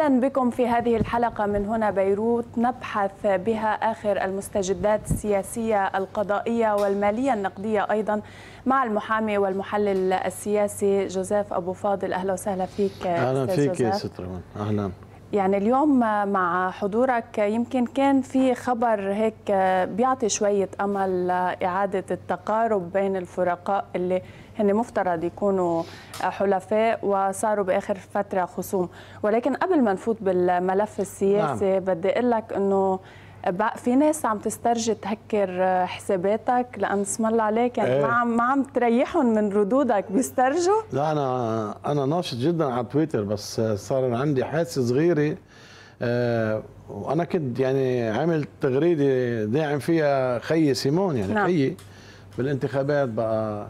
اهلا بكم في هذه الحلقه من هنا بيروت نبحث بها اخر المستجدات السياسيه القضائيه والماليه النقديه ايضا مع المحامي والمحلل السياسي جوزيف ابو فاضل اهلا وسهلا فيك اهلا فيك يا ستر اهلا يعني اليوم مع حضورك يمكن كان في خبر هيك بيعطي شويه امل اعاده التقارب بين الفرقاء اللي هن يعني مفترض يكونوا حلفاء وصاروا باخر فتره خصوم ولكن قبل ما نفوت بالملف السياسي نعم. بدي اقول لك انه في ناس عم تسترجي تهكر حساباتك لان اسم الله عليك يعني ايه. ما عم ما عم تريحهم من ردودك بيسترجوا لا انا انا ناشط جدا على تويتر بس صار عندي حاسه صغيره آه وانا كنت يعني عامل تغريده داعم فيها خيي سيمون يعني نعم. خيي بالانتخابات بقى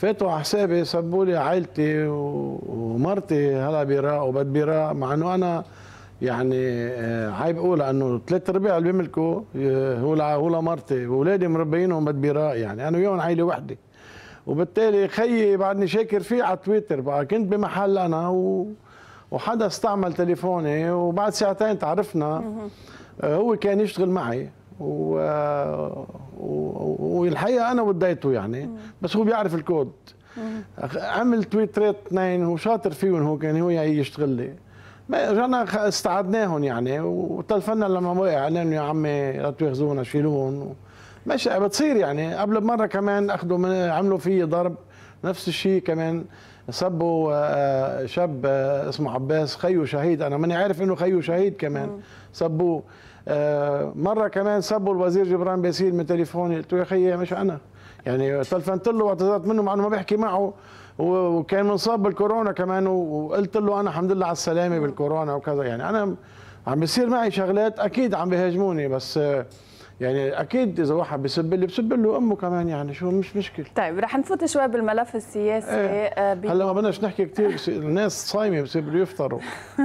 فاتوا على حسابي سبوا لي عائلتي ومرتي هلا براء وبد براء مع انه انا يعني عيب آه، اقول انه ثلاث ارباع اللي بيملكوا هو آه، هو لمرتي واولادي مربينهم بد براء يعني انا وياهم عائله وحده وبالتالي خيي بعدني شاكر فيه على تويتر بقى كنت بمحل انا و... وحدا استعمل تليفوني وبعد ساعتين تعرفنا آه، هو كان يشتغل معي و... و... والحقيقه انا وديته يعني بس هو بيعرف الكود عمل تويترات اثنين هو شاطر فيهم هو كان هو يشتغل لي رجعنا استعدناهم يعني وتلفنا لما وقع قال يا عمي لا تاخذونا شيلوهم ماشي بتصير يعني قبل مره كمان اخذوا عملوا في ضرب نفس الشيء كمان سبوا آه، شاب آه، اسمه عباس خيو شهيد انا ماني عارف انه خيو شهيد كمان سبوه آه، مره كمان سبوا الوزير جبران باسيل من تليفوني قلت له يا اخي مش انا يعني تلفنت له واعتذرت منه مع انه ما بحكي معه وكان منصاب بالكورونا كمان وقلت له انا الحمد لله على السلامه بالكورونا وكذا يعني انا عم بيصير معي شغلات اكيد عم بيهاجموني بس آه، يعني اكيد اذا واحد بسب لي بسب له امه كمان يعني شو مش مشكله طيب رح نفوت شوي بالملف السياسي ايه. آه، بي... هلا ما بدناش نحكي كثير الناس صايمه بصيروا يفطروا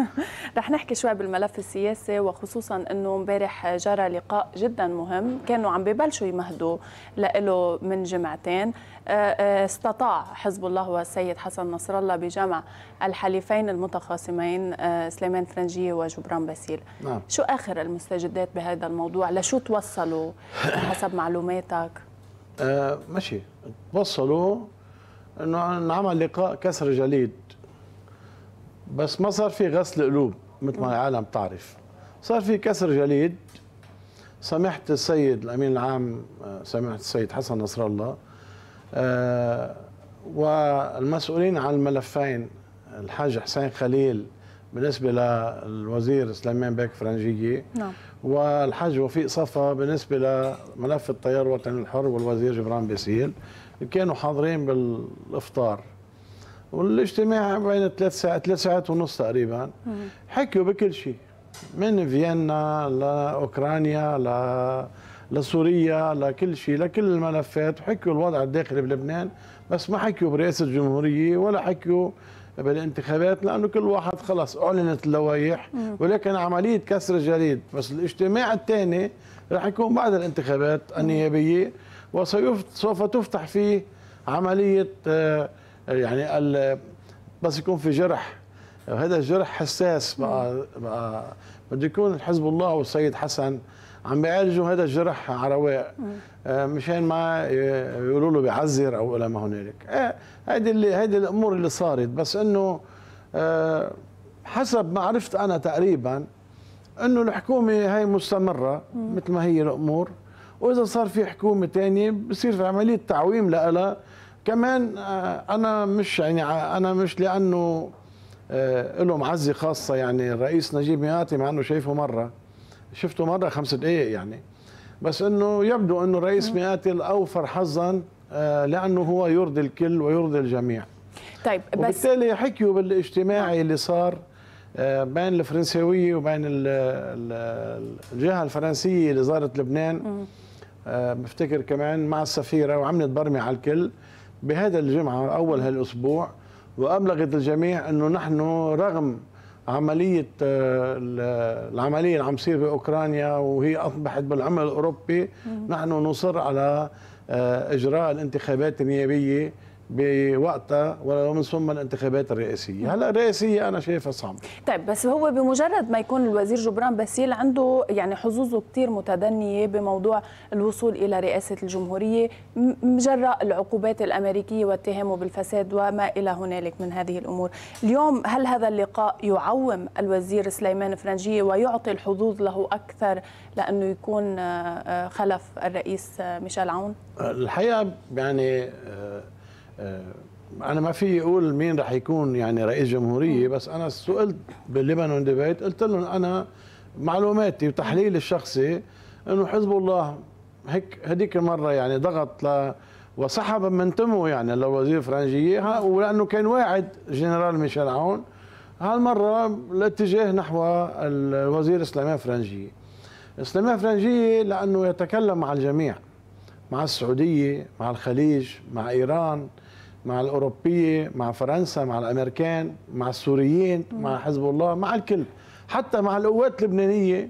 رح نحكي شوي بالملف السياسي وخصوصا انه امبارح جرى لقاء جدا مهم كانوا عم ببلشوا يمهدوا له من جمعتين آه، آه، استطاع حزب الله والسيد حسن نصر الله بجمع الحليفين المتخاصمين آه، سليمان فرنجية وجبران باسيل نعم. شو آخر المستجدات بهذا الموضوع لشو توصلوا حسب معلوماتك آه ماشي توصلوا انه انعمل لقاء كسر جليد بس ما صار في غسل قلوب مثل ما نعم. العالم تعرف صار في كسر جليد سمحت السيد الامين العام سمحت السيد حسن نصر الله آه، والمسؤولين عن الملفين الحاج حسين خليل بالنسبه للوزير سليمان بيك فرنجيه نعم والحاج وفيق صفا بالنسبه لملف التيار الوطني الحر والوزير جبران باسيل كانوا حاضرين بالافطار والاجتماع بين ثلاث ساعات ثلاث ساعات ونص تقريبا حكيوا بكل شيء من فيينا لاوكرانيا ل لسوريا لكل شيء لكل الملفات وحكوا الوضع الداخلي بلبنان بس ما حكوا برئاسة الجمهورية ولا حكوا بالانتخابات لأنه كل واحد خلص أعلنت اللوائح ولكن عملية كسر الجليد بس الاجتماع الثاني راح يكون بعد الانتخابات النيابية وسوف تفتح فيه عملية آه، يعني بس يكون في جرح هذا الجرح حساس بقى, بقى بده يكون حزب الله والسيد حسن عم بيعالجوا هذا الجرح على رواق آه، مشان ما يقولوا له بيعذر او الى ما هنالك آه، هيدي اللي هيدي الامور اللي صارت بس انه آه، حسب ما عرفت انا تقريبا انه الحكومه هي مستمره مثل ما هي الامور واذا صار في حكومه ثانيه بصير في عمليه تعويم لها كمان انا مش يعني انا مش لانه له معزه خاصه يعني الرئيس نجيب ميقاتي مع انه شايفه مره شفته مره خمس دقائق يعني بس انه يبدو انه الرئيس مئاتي الاوفر حظا آه، لانه هو يرضي الكل ويرضي الجميع طيب بس وبالتالي حكيوا بالاجتماعي اللي صار آه، بين الفرنساويه وبين الجهه الفرنسيه اللي زارت لبنان آه، بفتكر كمان مع السفيره وعملت برمي على الكل بهذا الجمعه اول هالاسبوع وابلغت الجميع انه نحن رغم عمليه آه، العمليه اللي عم تصير باوكرانيا وهي اصبحت بالعمل الاوروبي نحن نصر على آه، اجراء الانتخابات النيابيه بوقتها ومن ثم الانتخابات الرئاسيه، هلا الرئاسيه انا شايفها صعبه طيب بس هو بمجرد ما يكون الوزير جبران باسيل عنده يعني حظوظه كثير متدنيه بموضوع الوصول الى رئاسه الجمهوريه جراء العقوبات الامريكيه واتهامه بالفساد وما الى هنالك من هذه الامور، اليوم هل هذا اللقاء يعوم الوزير سليمان فرنجيه ويعطي الحظوظ له اكثر لانه يكون آه، آه، خلف الرئيس آه، ميشيل عون؟ الحقيقه يعني آه، انا ما في اقول مين رح يكون يعني رئيس جمهوريه بس انا سئلت بالليبنون ديبيت قلت لهم انا معلوماتي وتحليلي الشخصي انه حزب الله هيك هديك المره يعني ضغط ل وسحب من تمه يعني لوزير فرنجيه ولانه كان واعد جنرال ميشيل عون هالمره الاتجاه نحو الوزير اسلامي فرنجيه اسلامي فرنجيه لانه يتكلم مع الجميع مع السعوديه مع الخليج مع ايران مع الاوروبيه مع فرنسا مع الامريكان مع السوريين مع حزب الله مع الكل حتى مع القوات اللبنانيه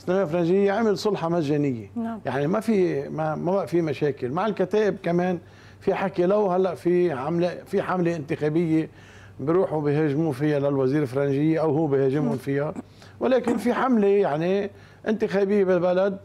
الثانويه الفرنجيه عمل صلحه مجانيه نعم. يعني ما في ما ما بقى في مشاكل مع الكتائب كمان في حكي لو هلا في عمله في حمله انتخابيه بيروحوا بيهاجموا فيها للوزير الفرنجيه او هو بيهاجمهم فيها ولكن في حمله يعني انتخابيه بالبلد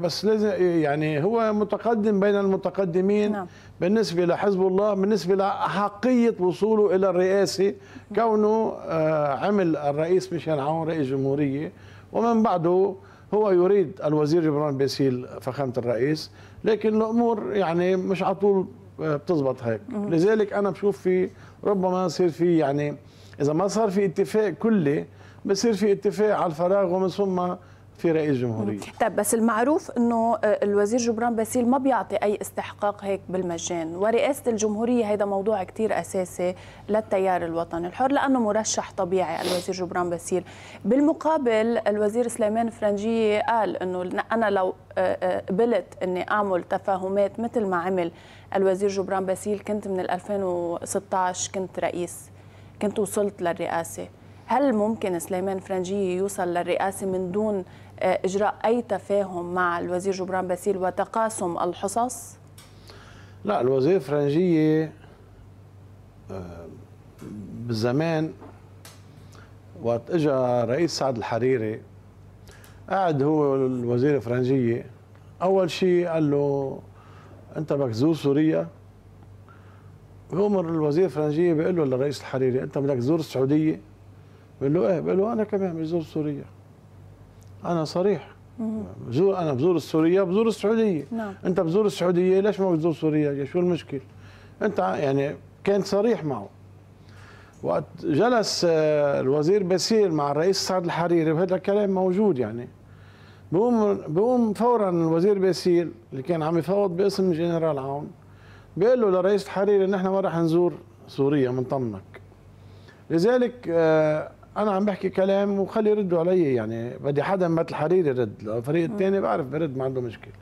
بس لازم يعني هو متقدم بين المتقدمين نعم. بالنسبة لحزب الله بالنسبة لأحقية وصوله إلى الرئاسة كونه آه، عمل الرئيس ميشيل عون رئيس جمهورية ومن بعده هو يريد الوزير جبران باسيل فخامة الرئيس لكن الأمور يعني مش على طول آه، بتزبط هيك لذلك أنا بشوف في ربما يصير في يعني إذا ما صار في اتفاق كلي بصير في اتفاق على الفراغ ومن ثم في رئيس جمهورية طيب بس المعروف انه آه، الوزير جبران باسيل ما بيعطي اي استحقاق هيك بالمجان ورئاسة الجمهورية هذا موضوع كتير اساسي للتيار الوطني الحر لانه مرشح طبيعي الوزير جبران باسيل بالمقابل الوزير سليمان فرنجية قال انه انا لو آه، آه، قبلت اني اعمل تفاهمات مثل ما عمل الوزير جبران باسيل كنت من 2016 كنت رئيس كنت وصلت للرئاسة هل ممكن سليمان فرنجية يوصل للرئاسة من دون آه، إجراء أي تفاهم مع الوزير جبران باسيل وتقاسم الحصص؟ لا الوزير الفرنجية آه، بالزمان وقت اجى رئيس سعد الحريري قعد هو الوزير الفرنجية أول شيء قال له أنت بدك تزور سوريا بيأمر الوزير الفرنجية بيقول له للرئيس الحريري أنت بدك تزور السعودية بيقول له إيه بيقول له أنا كمان بزور سوريا انا صريح بزور انا بزور السوريه بزور السعوديه نعم. انت بزور السعوديه ليش ما بتزور سوريا شو المشكله انت يعني كان صريح معه وقت جلس آه، الوزير باسيل مع الرئيس سعد الحريري وهذا الكلام موجود يعني بقوم بقوم فورا الوزير باسيل اللي كان عم يفاوض باسم جنرال عون بيقول له لرئيس الحريري نحن ما راح نزور سوريا بنطمنك لذلك آه، انا عم بحكي كلام وخلي يردوا علي يعني بدي حدا مثل الحريري يرد الفريق الثاني بعرف برد ما عنده مشكله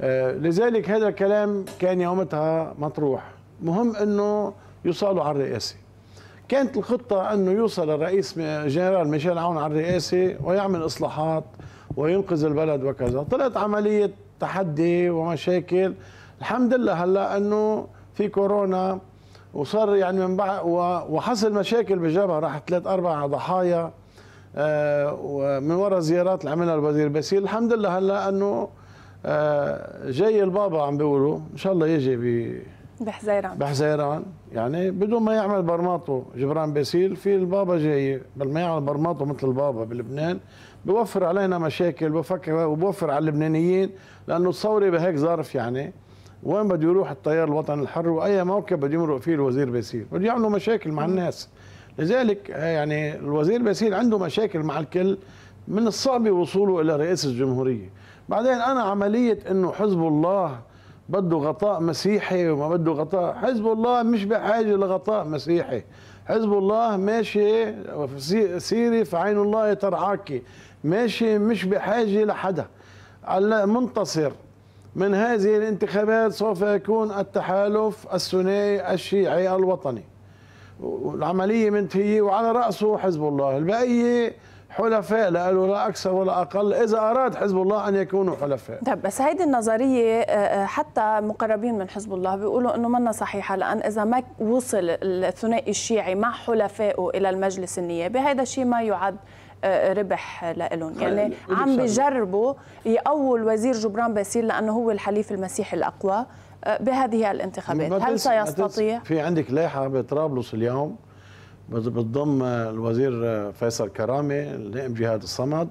آه، لذلك هذا الكلام كان يومتها مطروح مهم انه يوصلوا على الرئاسه كانت الخطه انه يوصل الرئيس جنرال ميشيل عون على الرئاسه ويعمل اصلاحات وينقذ البلد وكذا طلعت عمليه تحدي ومشاكل الحمد لله هلا انه في كورونا وصار يعني من بعد وحصل مشاكل بالجبهه راح ثلاث اربع ضحايا آه، ومن وراء زيارات اللي عملها الوزير باسيل الحمد لله هلا انه آه، جاي البابا عم بيقولوا ان شاء الله يجي ب بحزيران بحزيران يعني بدون ما يعمل برماطه جبران باسيل في البابا جاي بل ما يعمل برماطه مثل البابا بلبنان بوفر علينا مشاكل بفكر وبوفر على اللبنانيين لانه الثوره بهيك ظرف يعني وين بده يروح التيار الوطني الحر واي موكب بده يمرق فيه الوزير بيسير بده يعملوا مشاكل مع الناس لذلك آه، يعني الوزير بيسير عنده مشاكل مع الكل من الصعب وصوله الى رئيس الجمهوريه بعدين انا عمليه انه حزب الله بده غطاء مسيحي وما بده غطاء حزب الله مش بحاجه لغطاء مسيحي حزب الله ماشي سيري فعين الله ترعاكي ماشي مش بحاجه لحدا منتصر من هذه الانتخابات سوف يكون التحالف السني الشيعي الوطني العملية من وعلى رأسه حزب الله البقية حلفاء لا لا اكثر ولا اقل اذا اراد حزب الله ان يكونوا حلفاء طيب بس هيدي النظريه آه، آه، حتى مقربين من حزب الله بيقولوا انه منا صحيحه لان اذا ما وصل الثنائي الشيعي مع حلفائه الى المجلس النيابي هذا الشيء ما يعد ربح لإلهم يعني عم بجربوا يقووا الوزير جبران باسيل لانه هو الحليف المسيحي الاقوى آه، بهذه الانتخابات هل سيستطيع في عندك لائحه بطرابلس اليوم بتضم الوزير آه، فيصل كرامه النائب جهاد الصمد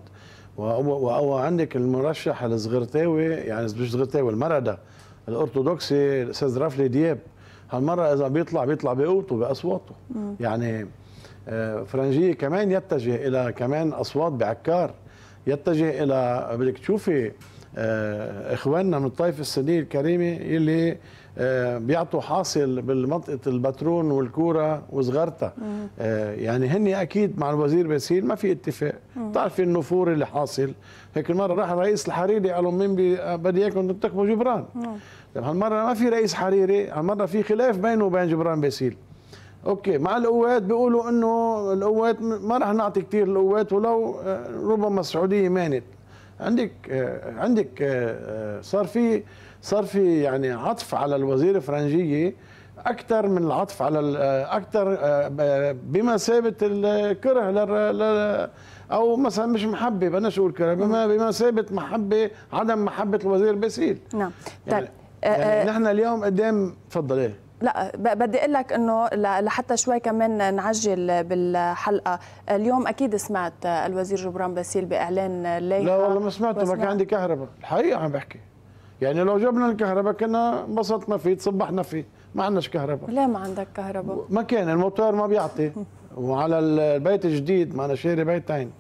وأو عندك المرشح الصغرتاوي يعني مش صغرتاوي المرده الارثوذكسي الاستاذ رفلي دياب هالمره اذا بيطلع بيطلع بقوته باصواته يعني فرنجيه كمان يتجه الى كمان اصوات بعكار يتجه الى بدك تشوفي آه، اخواننا من الطائفه السنيه الكريمه يلي آه، بيعطوا حاصل بالمنطقه البترون والكوره وصغرتها آه، يعني هن اكيد مع الوزير باسيل ما في اتفاق بتعرفي النفور اللي حاصل هيك المره راح الرئيس الحريري قالوا مين بدي اياكم تنتخبوا جبران طيب هالمره ما في رئيس حريري هالمره في خلاف بينه وبين جبران باسيل اوكي مع القوات بيقولوا انه القوات ما رح نعطي كثير القوات ولو آه، ربما السعوديه مانت عندك آه، عندك آه، صار في صار في يعني عطف على الوزير الفرنجيه اكثر من العطف على اكثر بمثابه الكره لل او مثلا مش محبه بدناش نقول كره بما بمثابه محبه عدم محبه الوزير باسيل نعم يعني, طيب. يعني نحن اليوم قدام تفضلي إيه؟ لا بدي اقول لك انه لحتى شوي كمان نعجل بالحلقه اليوم اكيد سمعت الوزير جبران باسيل باعلان ليه لا والله ما سمعته ما كان عندي كهرباء الحقيقه عم بحكي يعني لو جبنا الكهرباء كنا انبسطنا فيه تصبحنا فيه ما عندناش كهرباء ليه ما عندك كهرباء ما كان الموتور ما بيعطي وعلى البيت الجديد ما انا شاري بيتين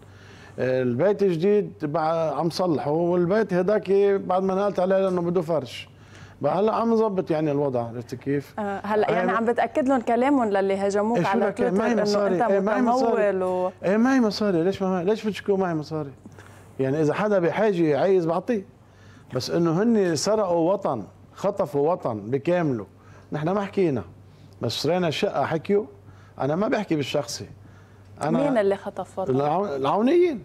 البيت الجديد عم صلحه والبيت هداك بعد ما نقلت عليه لانه بده فرش بقى هلا عم نظبط يعني الوضع عرفتي كيف؟ آه هلا آه، يعني عم بتاكد لهم كلامهم للي هجموك إيه على إيه، تويتر انه انت إيه، متمول و ايه معي مصاري ليش ما ليش بتشكوا معي مصاري؟ يعني اذا حدا بحاجه عايز بعطيه بس انه هن سرقوا وطن خطفوا وطن بكامله نحن ما حكينا بس شرينا شقه حكيوا انا ما بحكي بالشخصي انا مين اللي خطف وطن؟ العونيين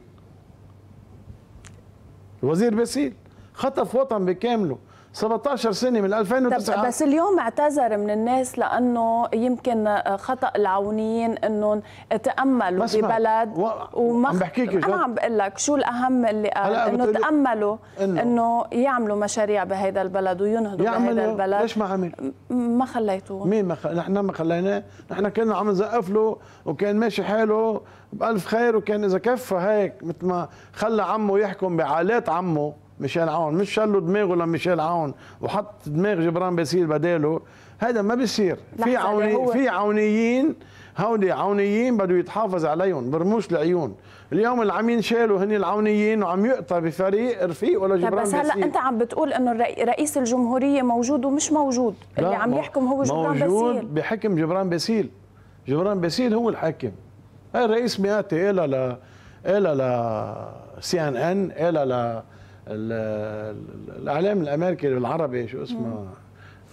الوزير باسيل خطف وطن بكامله 17 سنه من 2009 طب بس اليوم اعتذر من الناس لانه يمكن آه، خطا العونيين انهم تاملوا بس ببلد و... وما عم بحكيك انا عم بقول لك شو الاهم اللي قال انه تاملوا انه, إنه يعملوا مشاريع بهذا البلد وينهضوا بهذا البلد ليش ما عمل؟ ما خليتوه مين ما خ... نحن ما خليناه نحن كنا عم نزقف له وكان ماشي حاله بألف خير وكان اذا كفى هيك مثل ما خلى عمه يحكم بعالات عمه ميشيل عون مش شلوا دماغه لميشيل عون وحط دماغ جبران باسيل بداله هذا ما بيصير في عوني في عونيين هودي عونيين بده يتحافظ عليهم برموش العيون اليوم العمين شالوا هني العونيين وعم يقطع بفريق رفيقه لجبران طيب، بس هلا انت عم بتقول انه رئيس الجمهوريه موجود ومش موجود اللي عم يحكم هو جبران موجود باسيل موجود بحكم جبران باسيل جبران باسيل هو الحاكم الرئيس مئاتي إلى ل إلى ل سي ان ان إلى ل الاعلام الامريكي العربي شو اسمه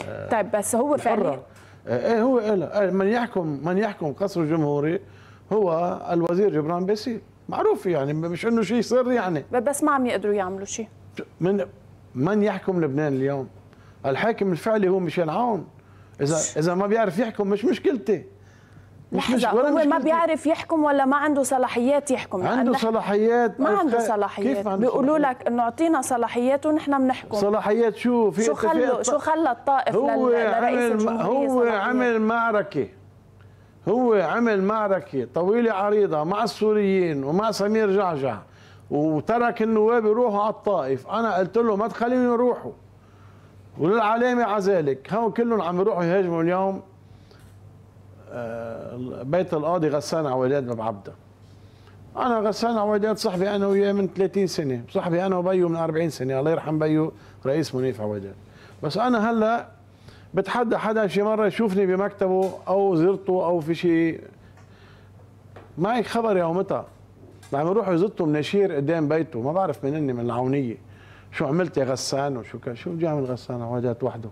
آه طيب بس هو فعلا إيه،, ايه هو إيه من يحكم من يحكم قصر الجمهوري هو الوزير جبران باسيل معروف يعني مش انه شيء سر يعني بس ما عم يقدروا يعملوا شيء من من يحكم لبنان اليوم الحاكم الفعلي هو ميشيل عون اذا اذا ما بيعرف يحكم مش مشكلتي لحظة هو ما بيعرف يحكم ولا ما عنده صلاحيات يحكم عنده صلاحيات ما عنده صلاحيات كيف ما عنده بيقولوا لك انه اعطينا صلاحيات ونحن بنحكم صلاحيات شو في شو خلى شو خلى الطائف هو لرئيس الجمهورية هو عمل معركة هو عمل معركة طويلة عريضة مع السوريين ومع سمير جعجع وترك النواب يروحوا على الطائف انا قلت له ما تخليهم يروحوا وللعلامة على ذلك هون كلهم عم يروحوا يهاجموا اليوم بيت القاضي غسان عويداد باب عبده انا غسان عويداد صاحبي انا وياه من 30 سنه صاحبي انا وبيو من 40 سنه الله يرحم بيو رئيس منيف عويداد بس انا هلا بتحدى حدا شي مره يشوفني بمكتبه او زرته او في شيء معك خبر يومتها لما يروحوا يزطوا منشير قدام بيته ما بعرف من اني من العونيه شو عملت يا غسان وشو كان شو بده يعمل غسان عوادات وحده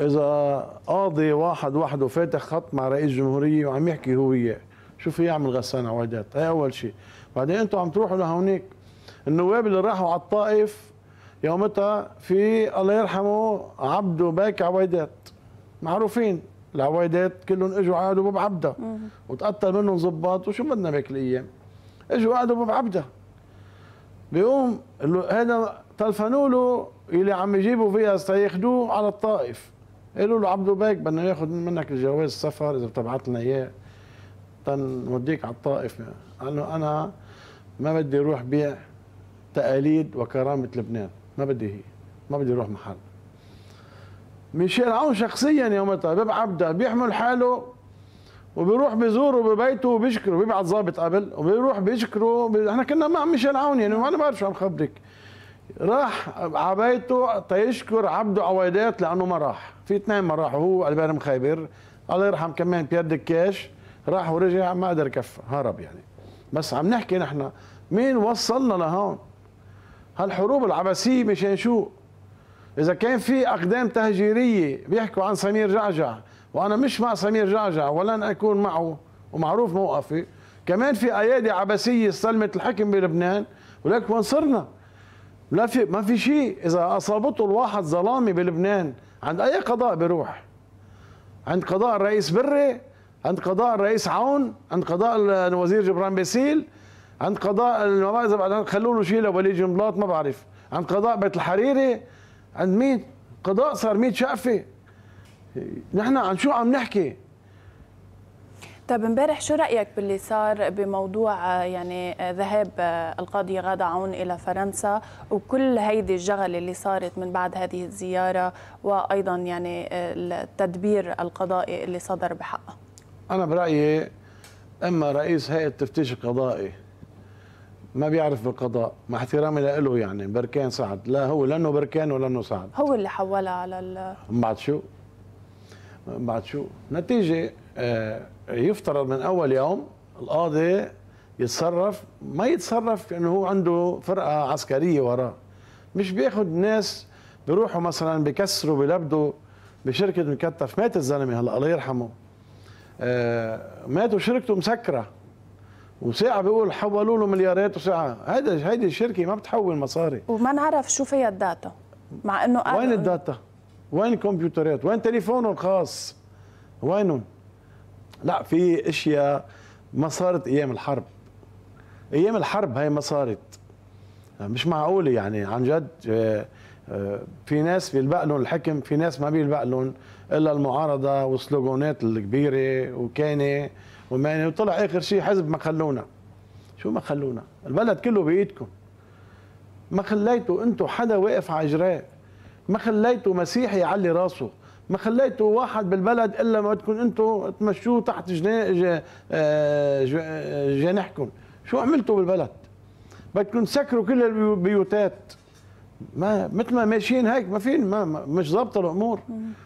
اذا قاضي واحد وحده فاتح خط مع رئيس جمهوريه وعم يحكي هو وياه شو في يعمل غسان عوادات هي اول شيء بعدين انتم عم تروحوا لهونيك النواب اللي راحوا على الطائف يومتها في الله يرحمه عبده باك عويدات معروفين العويدات كلهم اجوا قعدوا باب عبده وتقتل منهم ضباط وشو بدنا بهيك الايام اجوا قعدوا باب عبده بيقوم هذا تلفنوا له اللي عم يجيبوا فيها سياخدوه على الطائف قالوا له عبدو بيك بدنا ناخذ منك جواز السفر اذا بتبعث لنا اياه تنوديك على الطائف قال له انا ما بدي اروح بيع تقاليد وكرامه لبنان ما بدي هي ما بدي اروح محل ميشيل عون شخصيا يومتها باب عبده بيحمل حاله وبيروح بزوره ببيته وبيشكره بيبعت ضابط قبل وبيروح بيشكره احنا كنا مع ميشيل عون يعني وانا بعرف شو عم خبرك راح عبايته تيشكر عبده عويدات لانه ما راح في اثنين ما راحوا هو البير مخيبر الله يرحم كمان بيير دكاش راح ورجع ما قدر كف هرب يعني بس عم نحكي نحن مين وصلنا لهون هالحروب العباسيه مشان شو اذا كان في اقدام تهجيريه بيحكوا عن سمير جعجع وانا مش مع سمير جعجع ولن اكون معه ومعروف موقفي كمان في ايادي عباسيه استلمت الحكم بلبنان ولك وين صرنا لا في ما في شيء اذا اصابته الواحد ظلامه بلبنان عند اي قضاء بيروح عند قضاء الرئيس بري عند قضاء الرئيس عون عند قضاء الوزير جبران باسيل عند قضاء ما بعرف اذا خلوا له شيء لوليد جنبلاط ما بعرف عند قضاء بيت الحريري عند مين قضاء صار 100 شقفه نحن عن شو عم نحكي طيب امبارح شو رايك باللي صار بموضوع آه، يعني آه، ذهاب آه، القاضيه غاده عون الى فرنسا وكل هيدي الجغل اللي صارت من بعد هذه الزياره وايضا يعني التدبير القضائي اللي صدر بحقها انا برايي اما رئيس هيئه التفتيش القضائي ما بيعرف بالقضاء مع احترامي له يعني بركان سعد لا هو لانه بركان ولا انه سعد هو اللي حولها على ال بعد شو بعد شو نتيجه آه يفترض من اول يوم القاضي يتصرف ما يتصرف لانه هو عنده فرقه عسكريه وراه مش بياخذ ناس بيروحوا مثلا بكسروا بلبدوا بشركه مكتف مات الزلمه هلا الله يرحمه آه مات وشركته مسكره وساعة بيقول حولوا له مليارات وساعة هذا هيدي الشركة ما بتحول مصاري وما نعرف شو فيها الداتا مع انه وين الداتا؟ وين الكمبيوترات؟ وين تليفونه الخاص؟ وينهم؟ لا في اشياء ما صارت ايام الحرب ايام الحرب هي ما صارت مش معقوله يعني عن جد آه، آه، في ناس بيلبق لهم الحكم في ناس ما بيلبق لهم الا المعارضه والسلوغونات الكبيره وكانه وماني وطلع اخر شيء حزب ما خلونا شو ما خلونا البلد كله بايدكم ما خليتوا انتم حدا واقف على اجراء ما خليتوا مسيحي يعلي راسه ما خليتوا واحد بالبلد الا ما بدكم انتم تمشوه تحت آه، آه، جناحكم شو عملتوا بالبلد بدكم تسكروا كل البيوتات ما مثل ما ماشيين هيك ما فين ما مش ضابطه الامور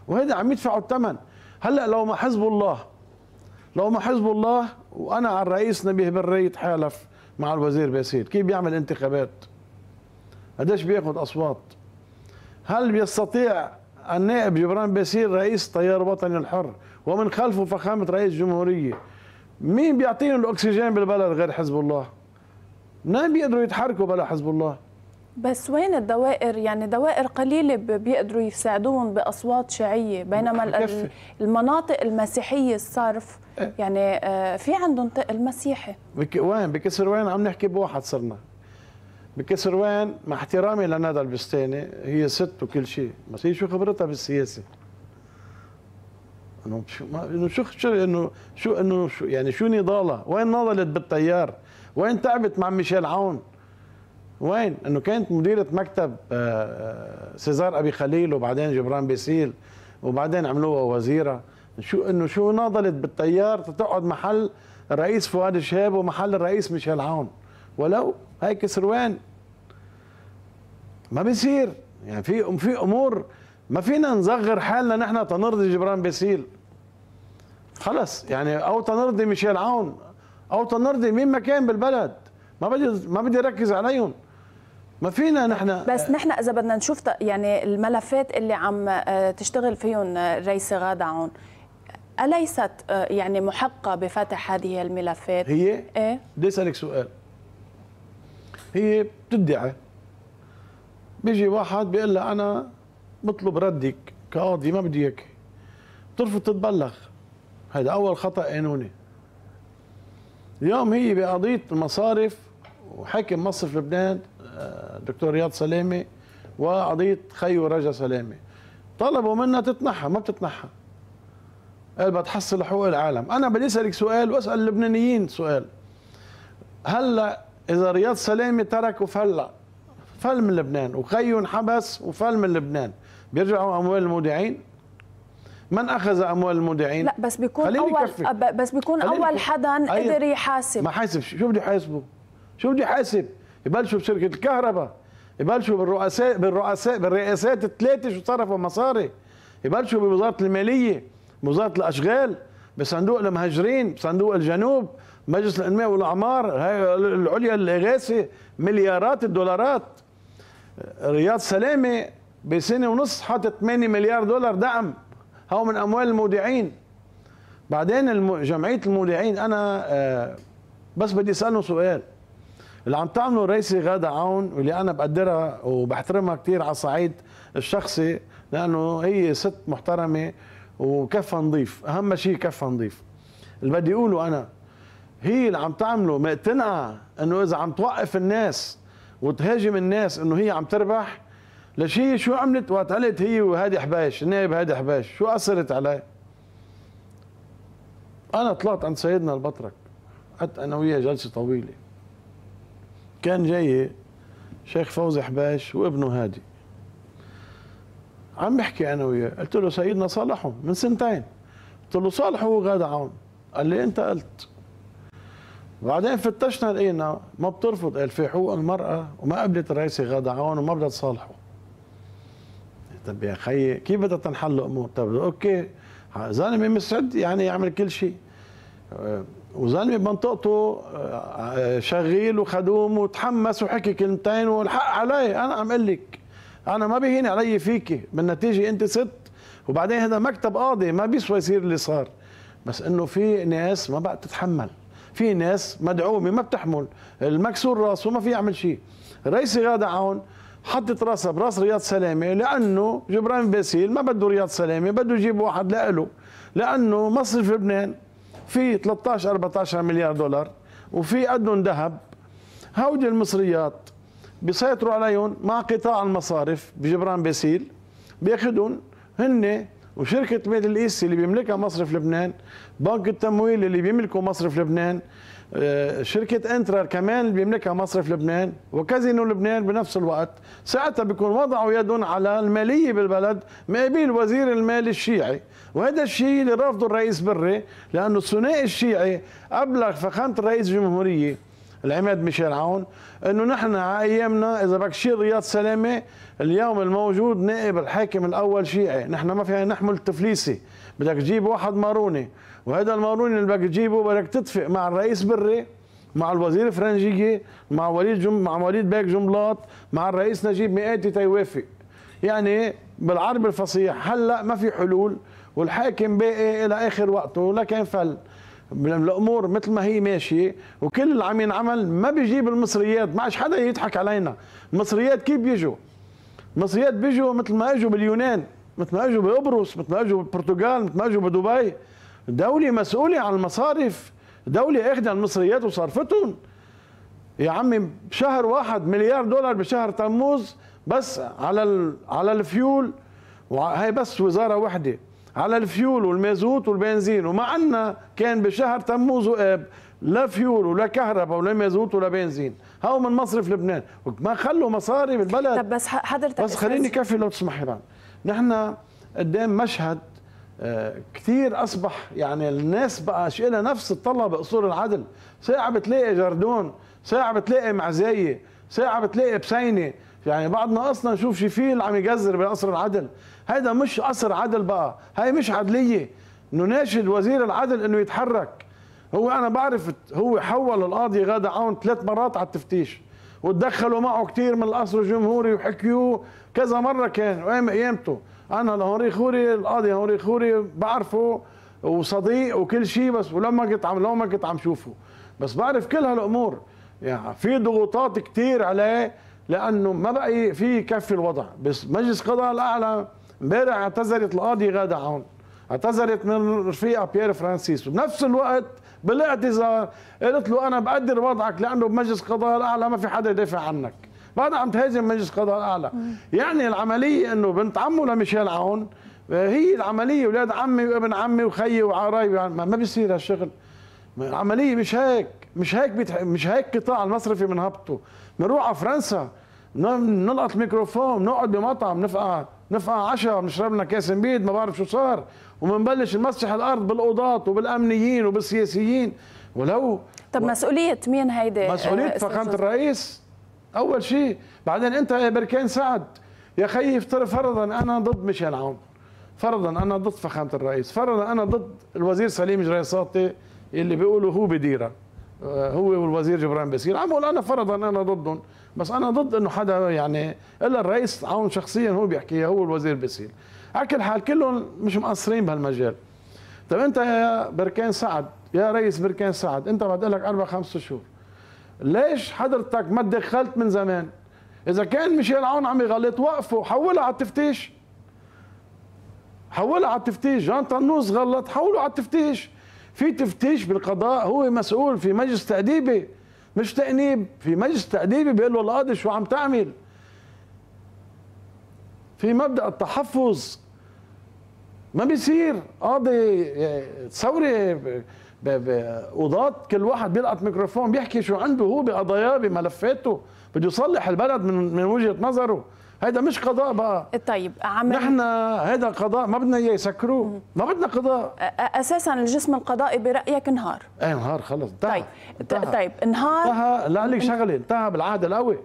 وهذا عم يدفعوا الثمن هلا لو ما حزب الله لو ما حزب الله وانا على الرئيس نبيه بري يتحالف مع الوزير باسيل كيف بيعمل انتخابات قديش بياخذ اصوات هل بيستطيع النائب جبران باسيل رئيس طيار وطني الحر ومن خلفه فخامه رئيس جمهوريه مين بيعطيهم الاكسجين بالبلد غير حزب الله؟ ما نعم بيقدروا يتحركوا بلا حزب الله؟ بس وين الدوائر يعني دوائر قليلة بيقدروا يساعدوهم بأصوات شيعية بينما المناطق المسيحية الصرف إيه. يعني آه، في عندهم المسيحي وين بكسر وين عم نحكي بواحد صرنا بكسروان مع احترامي لندى البستاني هي ست وكل شيء بس هي شو خبرتها بالسياسه انه شو انه شو انه شو انه شو يعني شو نضالها وين نضلت بالتيار وين تعبت مع ميشيل عون وين انه كانت مديره مكتب آه، آه، سيزار ابي خليل وبعدين جبران بيسيل وبعدين عملوها وزيره شو انه شو ناضلت بالتيار تقعد محل الرئيس فؤاد شهاب ومحل الرئيس ميشيل عون ولو هيك سروان ما بيصير يعني في في امور ما فينا نصغر حالنا نحن تنرضي جبران باسيل خلص يعني او تنرضي ميشيل عون او تنرضي مين ما كان بالبلد ما بدي ما بدي ركز عليهم ما فينا نحن بس نحن اذا بدنا نشوف يعني الملفات اللي عم آه، تشتغل فيهم آه، الرئيسه غاده عون اليست آه، يعني محقه بفتح هذه الملفات هي؟ ايه بدي اسالك سؤال هي بتدعي بيجي واحد بيقول لها انا بطلب ردك كقاضي ما بدي اياك بترفض تتبلغ هذا اول خطا قانوني اليوم هي بقضيه المصارف وحاكم مصرف لبنان آه، دكتور رياض سلامه وقضيه خيو رجا سلامه طلبوا منها تتنحى ما بتتنحى قال بتحصل حقوق العالم انا بدي اسالك سؤال واسال اللبنانيين سؤال هلا اذا رياض سلامه ترك وفلع فل من لبنان وخيو انحبس وفل من لبنان بيرجعوا اموال المودعين من اخذ اموال المودعين لا بس بيكون اول كفك. بس بيكون اول حدا أيوة. قدر يحاسب ما حاسب شو بده يحاسبه شو بده يحاسب يبلشوا بشركه الكهرباء يبلشوا بالرؤساء بالرؤساء بالرئاسات الثلاثه شو صرفوا مصاري يبلشوا بوزاره الماليه بوزاره الاشغال بصندوق المهاجرين بصندوق الجنوب مجلس الانماء والاعمار هاي العليا الاغاثه مليارات الدولارات رياض سلامه بسنه ونص حاطط 8 مليار دولار دعم هو من اموال المودعين بعدين جمعيه المودعين انا آه، بس بدي اسالهم سؤال اللي عم تعمله الرئيسه غاده عون واللي انا بقدرها وبحترمها كثير على الصعيد الشخصي لانه هي ست محترمه وكفها نظيف اهم شيء كفها نظيف اللي بدي اقوله انا هي اللي عم تعمله مقتنعه انه اذا عم توقف الناس وتهاجم الناس انه هي عم تربح ليش هي شو عملت وقت قالت هي وهادي حباش النائب هادي حباش شو اثرت علي؟ انا طلعت عند سيدنا البطرك قعدت انا وياه جلسه طويله كان جاي شيخ فوزي حباش وابنه هادي عم بحكي انا وياه قلت له سيدنا صالحهم من سنتين قلت له صالحوا غاد عون قال لي انت قلت بعدين فتشنا لقينا ما بترفض قال في حقوق المرأة وما قبلت الرئيس غادة عون وما بدها تصالحه طب يا خيي كيف بدها تنحل الأمور طب أوكي زلمة مسعد يعني يعمل كل شيء آه، وزلمة بمنطقته آه، شغيل وخدوم وتحمس وحكي كلمتين والحق علي أنا عم أقول لك أنا ما بيهيني علي فيكي بالنتيجة أنت ست وبعدين هذا مكتب قاضي ما بيسوى يصير اللي صار بس انه في ناس ما بقى تتحمل في ناس مدعومه ما بتحمل المكسور راسه ما في يعمل شيء رئيس غادة عون حطت راسها براس رياض سلامه لانه جبران باسيل ما بده رياض سلامه بده يجيب واحد لإله لانه مصرف لبنان في 13 14 مليار دولار وفي قدهم ذهب هودي المصريات بيسيطروا عليهم مع قطاع المصارف بجبران باسيل بياخذهم هن وشركه ميدل ايست اللي بيملكها مصرف لبنان بنك التمويل اللي بيملكه مصرف لبنان آه، شركة انترا كمان اللي بيملكها مصرف لبنان وكازينو لبنان بنفس الوقت ساعتها بيكون وضعوا يدهم على المالية بالبلد مقابل وزير المال المالي الشيعي وهذا الشيء اللي رافضه الرئيس بري لأنه الثنائي الشيعي أبلغ فخامة الرئيس الجمهورية العماد ميشيل عون انه نحن على ايامنا اذا بدك تشيل رياض سلامه اليوم الموجود نائب الحاكم الاول شيعي نحن ما فينا نحمل تفليسي، بدك تجيب واحد ماروني وهذا الماروني اللي بدك تجيبه بدك تتفق مع الرئيس بري مع الوزير فرنجية مع وليد جم... مع وليد باك جملاط مع الرئيس نجيب مئاتي تيوافق يعني بالعربي الفصيح هلا ما في حلول والحاكم باقي الى اخر وقته لكن فل الامور مثل ما هي ماشيه وكل اللي عم ينعمل ما بيجيب المصريات ما عادش حدا يضحك علينا المصريات كيف بيجوا المصريات بيجوا مثل ما اجوا باليونان مثل ما اجوا بقبرص مثل ما اجوا بالبرتغال مثل ما اجوا بدبي دولة مسؤولة عن المصارف دولة اخذ المصريات وصرفتهم يا عمي شهر واحد مليار دولار بشهر تموز بس على على الفيول وهي بس وزارة واحدة على الفيول والمازوت والبنزين ومع أن كان بشهر تموز وآب آه، لا فيول ولا كهرباء ولا مازوت ولا بنزين هاو من مصرف لبنان ما خلوا مصاري بالبلد طب بس حضرتك بس خليني كفي لو تسمح لنا نحن قدام مشهد آه، كثير اصبح يعني الناس بقى لها نفس الطلب بقصور العدل ساعه بتلاقي جردون ساعه بتلاقي معزايه ساعه بتلاقي بسينه يعني بعضنا اصلا نشوف فيل عم يجزر بقصر العدل هذا مش قصر عدل بقى هاي مش عدليه نناشد وزير العدل انه يتحرك هو انا بعرف هو حول القاضي غادة عون ثلاث مرات على التفتيش وتدخلوا معه كثير من القصر الجمهوري وحكيوه كذا مره كان وقام قيامته انا لهوري خوري القاضي هوري خوري بعرفه وصديق وكل شيء بس ولما كنت عم لو ما كنت عم شوفه بس بعرف كل هالامور يعني في ضغوطات كثير عليه لانه ما بقى في يكفي الوضع بس مجلس قضاء الاعلى امبارح اعتذرت القاضي غاده عون اعتذرت من رفيقها بيير فرانسيس وبنفس الوقت بالاعتذار قالت له انا بقدر وضعك لانه بمجلس قضاء الاعلى ما في حدا يدافع عنك بعدها عم تهاجم مجلس قضاء الاعلى يعني العمليه انه بنت عمه لميشيل عون هي العمليه اولاد عمي وابن عمي وخيي وعرايبي يعني ما بيصير هالشغل العمليه مش هيك مش هيك بتح... مش هيك قطاع المصرفي من هبطه بنروح على فرنسا نلقط الميكروفون بنقعد بمطعم نفقع نفقع 10 لنا كاس بيد ما بعرف شو صار ومنبلش نمسح الارض بالقضاة وبالامنيين وبالسياسيين ولو طب و... مسؤوليه مين هيدي مسؤوليه فخامه الرئيس اول شيء بعدين انت يا بركان سعد يا خيي فرضا انا ضد ميشيل عون فرضا انا ضد فخامه الرئيس فرضا انا ضد الوزير سليم جريساتي اللي بيقولوا هو بديره آه، هو والوزير جبران بسير عم بقول انا فرضا انا ضدهم بس انا ضد انه حدا يعني الا الرئيس عون شخصيا هو بيحكيها هو الوزير بيصير على كل حال كلهم مش مقصرين بهالمجال طب انت يا بركان سعد يا رئيس بركان سعد انت بعد لك اربع خمس شهور ليش حضرتك ما تدخلت من زمان اذا كان ميشيل عون عم يغلط وقفه حولها على التفتيش حولها على التفتيش جان طنوس غلط حوله على التفتيش في تفتيش بالقضاء هو مسؤول في مجلس تأديبي مش تأنيب في مجلس تأديبي بيقول له القاضي شو عم تعمل في مبدأ التحفظ ما بيصير قاضي آه، ثوري قضاة كل واحد بيلقط ميكروفون بيحكي شو عنده هو بقضاياه بملفاته بده يصلح البلد من من وجهه نظره هذا مش قضاء بقى طيب عمل نحن هذا قضاء ما بدنا اياه يسكروه ما بدنا قضاء اساسا الجسم القضائي برايك انهار ايه انهار خلص انتهى طيب انتهى. طيب انهار انتهى لا عليك شغله انتهى بالعهد القوي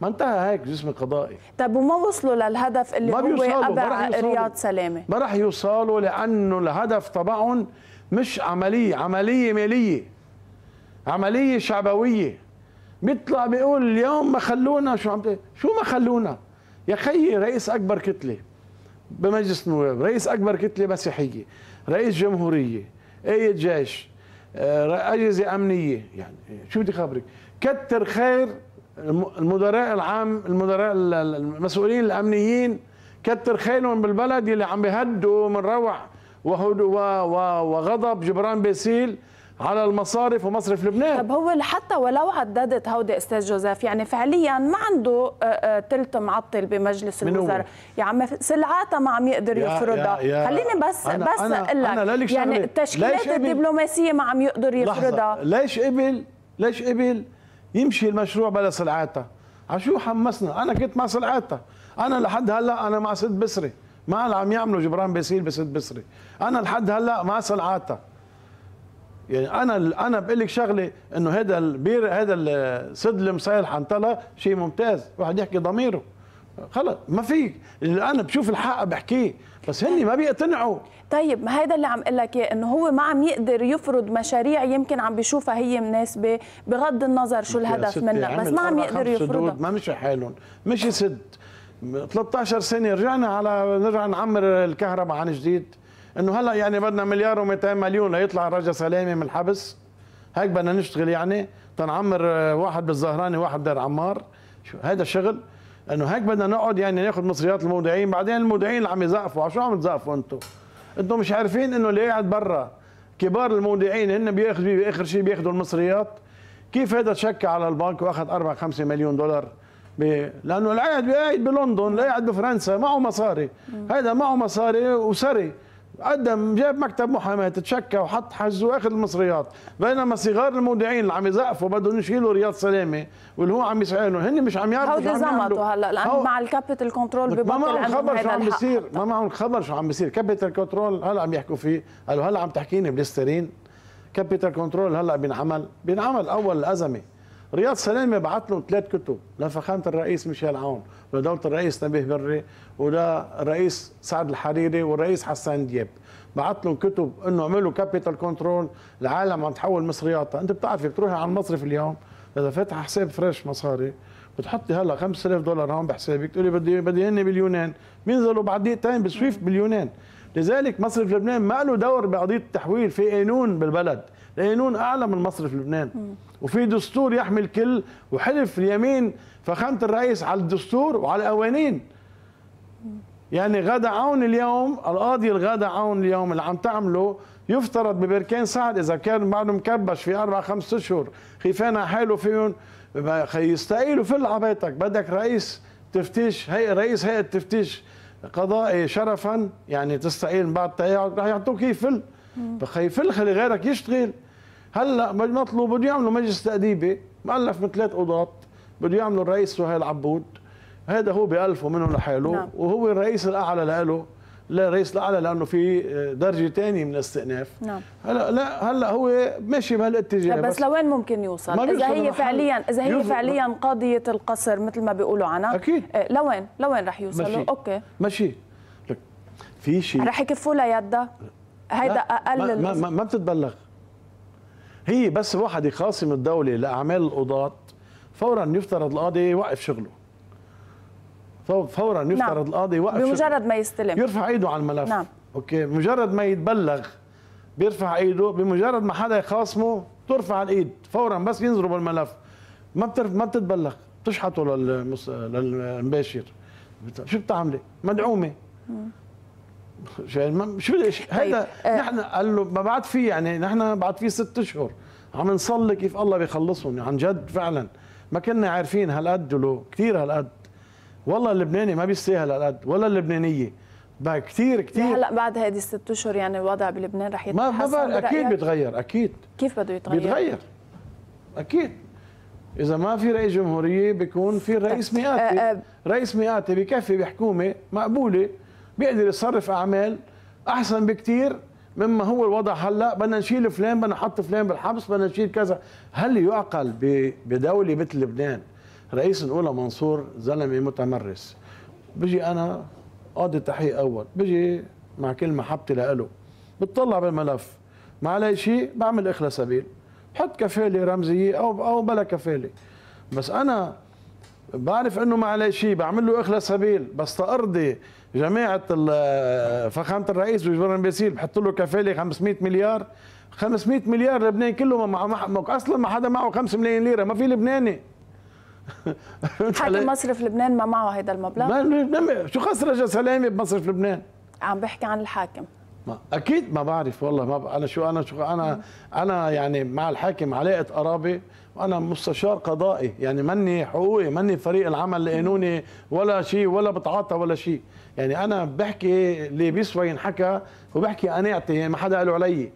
ما انتهى هيك جسم القضائي طيب وما وصلوا للهدف اللي ما هو ابع رياض سلامه ما راح يوصلوا لانه الهدف تبعهم مش عمليه عمليه ماليه عمليه شعبويه بيطلع بيقول اليوم ما خلونا شو عم شو ما خلونا يا خيي رئيس أكبر كتلة بمجلس النواب رئيس أكبر كتلة مسيحية رئيس جمهورية أي جيش آه، أجهزة أمنية يعني شو بدي خبرك كتر خير المدراء العام المدراء المسؤولين الأمنيين كتر خيرهم بالبلد اللي عم بيهدوا من روع وغضب جبران باسيل على المصارف ومصرف لبنان طب هو حتى ولو عددت هودي استاذ جوزيف يعني فعليا ما عنده آه، آه، تلت معطل بمجلس الوزراء يا سلعاته ما عم يقدر يفرضها خليني بس أنا بس أنا اقول لك أنا لك يعني التشكيلات الدبلوماسيه ما عم يقدر يفرضها ليش قبل ليش قبل يمشي المشروع بلا سلعاتها عشو حمسنا انا كنت مع سلعاته انا لحد هلا انا مع سيد بسري مع اللي عم يعملوا جبران باسيل بسيد بسري انا لحد هلا مع سلعاته يعني انا انا بقول لك شغله انه هذا البير هذا السد اللي مصير حنطلة شيء ممتاز واحد يحكي ضميره خلص ما فيك اللي انا بشوف الحق بحكيه بس هني ما بيقتنعوا طيب ما هذا اللي عم اقول لك اياه انه هو ما عم يقدر يفرض مشاريع يمكن عم بيشوفها هي مناسبه بغض النظر شو الهدف منها بس ما عم يقدر يفرضها ما مشي حالهم مشي سد 13 سنه رجعنا على نرجع نعمر الكهرباء عن جديد انه هلا يعني بدنا مليار و200 مليون ليطلع رجا سلامه من الحبس هيك بدنا نشتغل يعني تنعمر آه، واحد بالزهراني واحد دار عمار شو هذا الشغل انه هيك بدنا نقعد يعني ناخذ مصريات المودعين بعدين المودعين اللي عم يزقفوا شو عم تزقفوا انتم انتم مش عارفين انه اللي قاعد برا كبار المودعين هن بياخذوا باخر شيء بياخذوا المصريات كيف هذا تشكى على البنك واخذ 4 5 مليون دولار لانه القاعد قاعد بلندن لا قاعد بفرنسا معه مصاري هذا معه مصاري وسري قدم جاب مكتب محاماه تشكى وحط حجز واخذ المصريات بينما صغار المودعين اللي عم يزقفوا بدهم يشيلوا رياض سلامه واللي هو عم يسالوا هن مش عم يعرفوا شو عم زمطوا هلا لانه مع الكابيتال كنترول ببطل ما معهم خبر شو عم بيصير ما معهم خبر شو عم بيصير كابيتال كنترول هلا عم يحكوا فيه قالوا هلا عم تحكيني بليسترين كابيتال كنترول هلا بينعمل بينعمل اول ازمه رياض سلامه بعث لهم ثلاث كتب لفخامه الرئيس ميشيل عون ولدولة الرئيس نبيه بري ولا الرئيس سعد الحريري والرئيس حسان دياب بعث لهم كتب انه اعملوا كابيتال كنترول العالم عم تحول مصرياتها انت بتعرفي بتروحي على المصرف اليوم اذا فاتحه حساب فريش مصاري بتحطي هلا 5000 دولار هون بحسابك تقولي بدي بدي هن باليونان بينزلوا بعد دقيقتين بسويفت باليونان لذلك مصرف لبنان ما له دور بقضيه التحويل في قانون بالبلد لينون اعلى من مصر في لبنان وفي دستور يحمي الكل وحلف اليمين فخامه الرئيس على الدستور وعلى القوانين يعني غدا عون اليوم القاضي الغدا عون اليوم اللي عم تعمله يفترض ببركان سعد اذا كان بعده مكبش في اربع خمس اشهر خيفان على حاله فيهم يستقيلوا في على بيتك بدك رئيس تفتيش هي رئيس هيئه تفتيش قضائي شرفا يعني تستقيل بعد تقاعد رح يعطوك يفل بخي يفل خلي غيرك يشتغل هلا بنطلب بده يعملوا مجلس تاديبي مؤلف من ثلاث قضاة بده يعملوا الرئيس سهيل عبود هذا هو بألفه منهم لحاله نعم. وهو الرئيس الاعلى له لا الرئيس الاعلى لانه في درجه ثانيه من الاستئناف نعم هلا لا هلا هو ماشي بهالاتجاه بس, بس لوين ممكن يوصل اذا هي فعليا اذا هي فعليا قاضيه القصر مثل ما بيقولوا عنها اكيد آه، لوين لوين رح يوصلوا ماشي. اوكي ماشي في شيء رح يكفوا لها يدها هيدا اقل ما, ما, ما بتتبلغ هي بس واحد يخاصم الدولة لأعمال القضاة فورا يفترض القاضي يوقف شغله فورا نعم. يفترض نعم. القاضي يوقف بمجرد شغله. ما يستلم يرفع ايده على الملف نعم. اوكي مجرد ما يتبلغ بيرفع ايده بمجرد ما حدا يخاصمه ترفع الايد فورا بس ينزلوا بالملف ما بترف ما بتتبلغ بتشحطه للمس... للمباشر شو بتعملي مدعومه شو هذا يعني؟ طيب. آه. نحن قال له ما بعد في يعني نحن بعد في ست اشهر عم نصلي كيف الله بيخلصهم عن جد فعلا ما كنا عارفين هالقد له كثير هالقد والله اللبناني ما بيستاهل هالقد ولا اللبنانيه بقى كثير كثير هلا بعد هذه الست اشهر يعني الوضع بلبنان رح يتحسن ما بعرف اكيد بيتغير اكيد كيف بده يتغير؟ بيتغير اكيد اذا ما في رئيس جمهوريه بيكون في رئيس طيب، مئاتي آه، آه. رئيس مئاتي بكفي بحكومه مقبوله بيقدر يصرف اعمال احسن بكثير مما هو الوضع هلا بدنا نشيل فلان بدنا نحط فلان بالحبس بدنا نشيل كذا هل يعقل بدوله مثل لبنان رئيس الاولى منصور زلمه متمرس بيجي انا قاضي تحقيق اول بيجي مع كل محبتي لإله بتطلع بالملف ما علي شيء بعمل اخلى سبيل بحط كفاله رمزيه او او بلا كفاله بس انا بعرف انه ما علي شيء بعمل له اخلى سبيل بس تارضي جماعه فخامه الرئيس وجبران باسيل بحط له كفاله 500 مليار 500 مليار لبنان كله ما, ما, ما اصلا ما حدا معه 5 ملايين ليره ما في لبناني حتى مصرف لبنان ما معه هيدا المبلغ ما شو خسر رجا سلامي بمصرف لبنان عم بحكي عن الحاكم ما اكيد ما بعرف والله ما ب... انا شو انا شو انا انا يعني مع الحاكم علاقه قرابه وانا مستشار قضائي يعني مني حقوقي مني فريق العمل القانوني ولا شيء ولا بتعاطى ولا شيء يعني انا بحكي اللي بيسوى ينحكى وبحكي قناعتي يعني ما حدا قالوا علي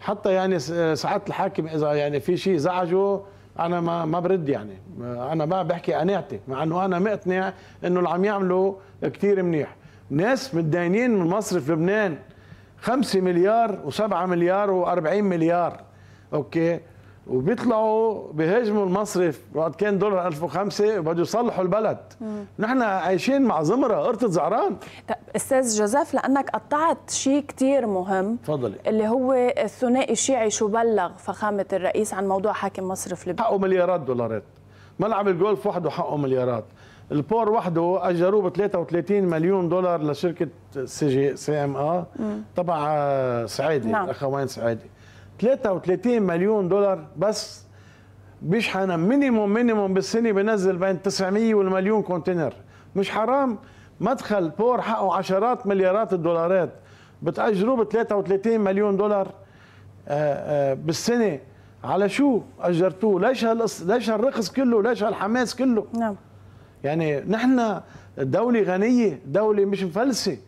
حتى يعني ساعات الحاكم اذا يعني في شيء زعجه انا ما ما برد يعني انا ما بحكي قناعتي مع انه انا مقتنع انه اللي عم يعملوا كثير منيح ناس متدينين من في لبنان 5 مليار و7 مليار و40 مليار اوكي وبيطلعوا بيهاجموا المصرف وقت كان دولار 1005 وبدوا يصلحوا البلد نحن عايشين مع زمره قرطة زعران طيب استاذ جوزيف لانك قطعت شيء كثير مهم تفضلي اللي هو الثنائي الشيعي شو بلغ فخامه الرئيس عن موضوع حاكم مصرف لبنان حقه مليارات دولارات ملعب الجولف وحده حقه مليارات البور وحده اجروه ب 33 مليون دولار لشركه سي جي سي ام ا تبع آه، سعيدي نعم. الاخوين سعيدي 33 مليون دولار بس بيشحن مينيموم مينيموم بالسنه بنزل بين 900 والمليون كونتينر مش حرام مدخل بور حقه عشرات مليارات الدولارات بتاجروه ب 33 مليون دولار آه، آه، بالسنه على شو اجرتوه؟ ليش هالقص... ليش هالرخص كله؟ ليش هالحماس كله؟ نعم يعني نحن دولة غنية، دولة مش مفلسة.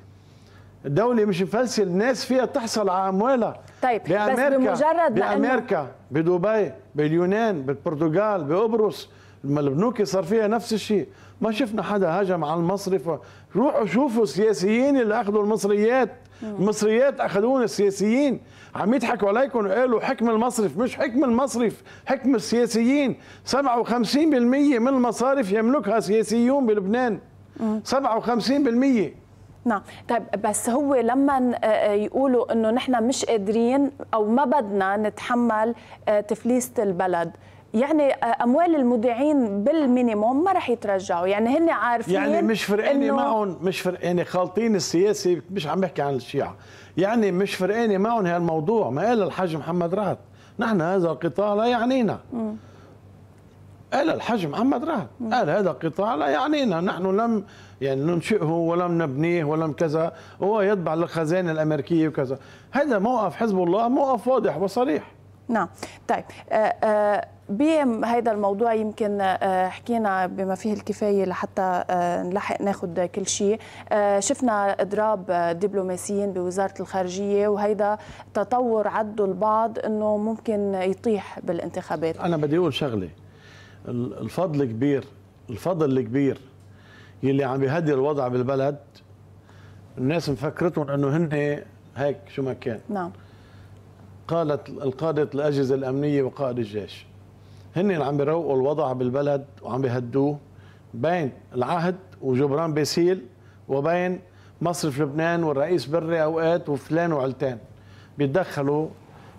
دولة مش مفلسة، الناس فيها تحصل على أموالها. طيب بأمريكا بس بمجرد بأمريكا بدبي باليونان بالبرتغال بقبرص البنوك صار فيها نفس الشيء ما شفنا حدا هجم على المصرف روحوا شوفوا السياسيين اللي اخذوا المصريات المصريات اخذونا السياسيين عم يضحكوا عليكم وقالوا حكم المصرف مش حكم المصرف حكم السياسيين 57% من المصارف يملكها سياسيون بلبنان 57% نعم طيب بس هو لما آه، آه، يقولوا انه نحن مش قادرين او ما بدنا نتحمل آه، تفليسه البلد يعني اموال المودعين بالمينيموم ما رح يترجعوا يعني هن عارفين يعني مش فرقاني إنه... معهم مش فرقاني خالطين السياسي مش عم بحكي عن الشيعة يعني مش فرقانه معهم هالموضوع ما قال الحاج محمد رهط نحن هذا القطاع لا يعنينا قال الحاج محمد رهط قال هذا القطاع لا يعنينا نحن لم يعني ننشئه ولم نبنيه ولم كذا هو يتبع للخزانة الأمريكية وكذا هذا موقف حزب الله موقف واضح وصريح نعم طيب آه، آه، بهذا الموضوع يمكن آه، حكينا بما فيه الكفاية لحتى نلحق ناخد كل شيء شفنا إضراب دبلوماسيين بوزارة الخارجية وهيدا تطور عدوا البعض أنه ممكن يطيح بالانتخابات أنا بدي أقول شغلة الفضل كبير الفضل الكبير يلي عم بيهدي الوضع بالبلد الناس مفكرتهم انه هن هيك شو ما كان نعم قالت القادة الأجهزة الأمنية وقائد الجيش هن اللي عم بيروقوا الوضع بالبلد وعم بيهدوه بين العهد وجبران باسيل وبين مصرف لبنان والرئيس بري أوقات وفلان وعلتان بيتدخلوا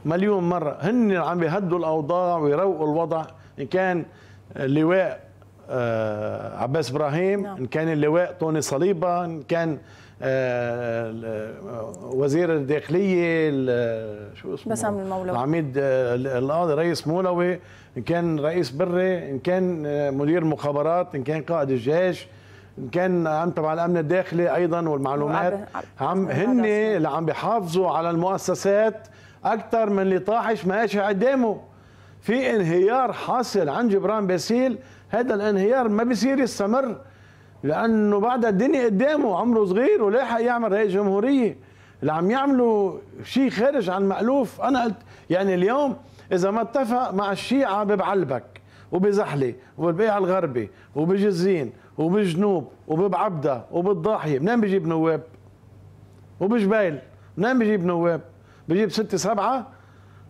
مليون مرة هن اللي عم بيهدوا الأوضاع ويروقوا الوضع إن كان لواء آه، عباس ابراهيم نعم. ان كان اللواء طوني صليبه ان كان آه، وزير الداخليه شو اسمه بسام المولوي العميد آه، القاضي رئيس مولوي ان كان رئيس بري ان كان مدير مخابرات ان كان قائد الجيش ان كان عم تبع الامن الداخلي ايضا والمعلومات عم هن اللي عم بيحافظوا على المؤسسات اكثر من اللي طاحش ماشي قدامه في انهيار حاصل عن جبران باسيل هذا الانهيار ما بيصير يستمر لانه بعد الدنيا قدامه عمره صغير ولاحق يعمل رئيس جمهوريه اللي عم يعملوا شيء خارج عن مألوف انا قلت يعني اليوم اذا ما اتفق مع الشيعه ببعلبك وبزحله وبالبيع الغربي وبجزين وبجنوب وببعبده وبالضاحيه منين بجيب نواب وبجبيل منين بجيب نواب بجيب ستة سبعة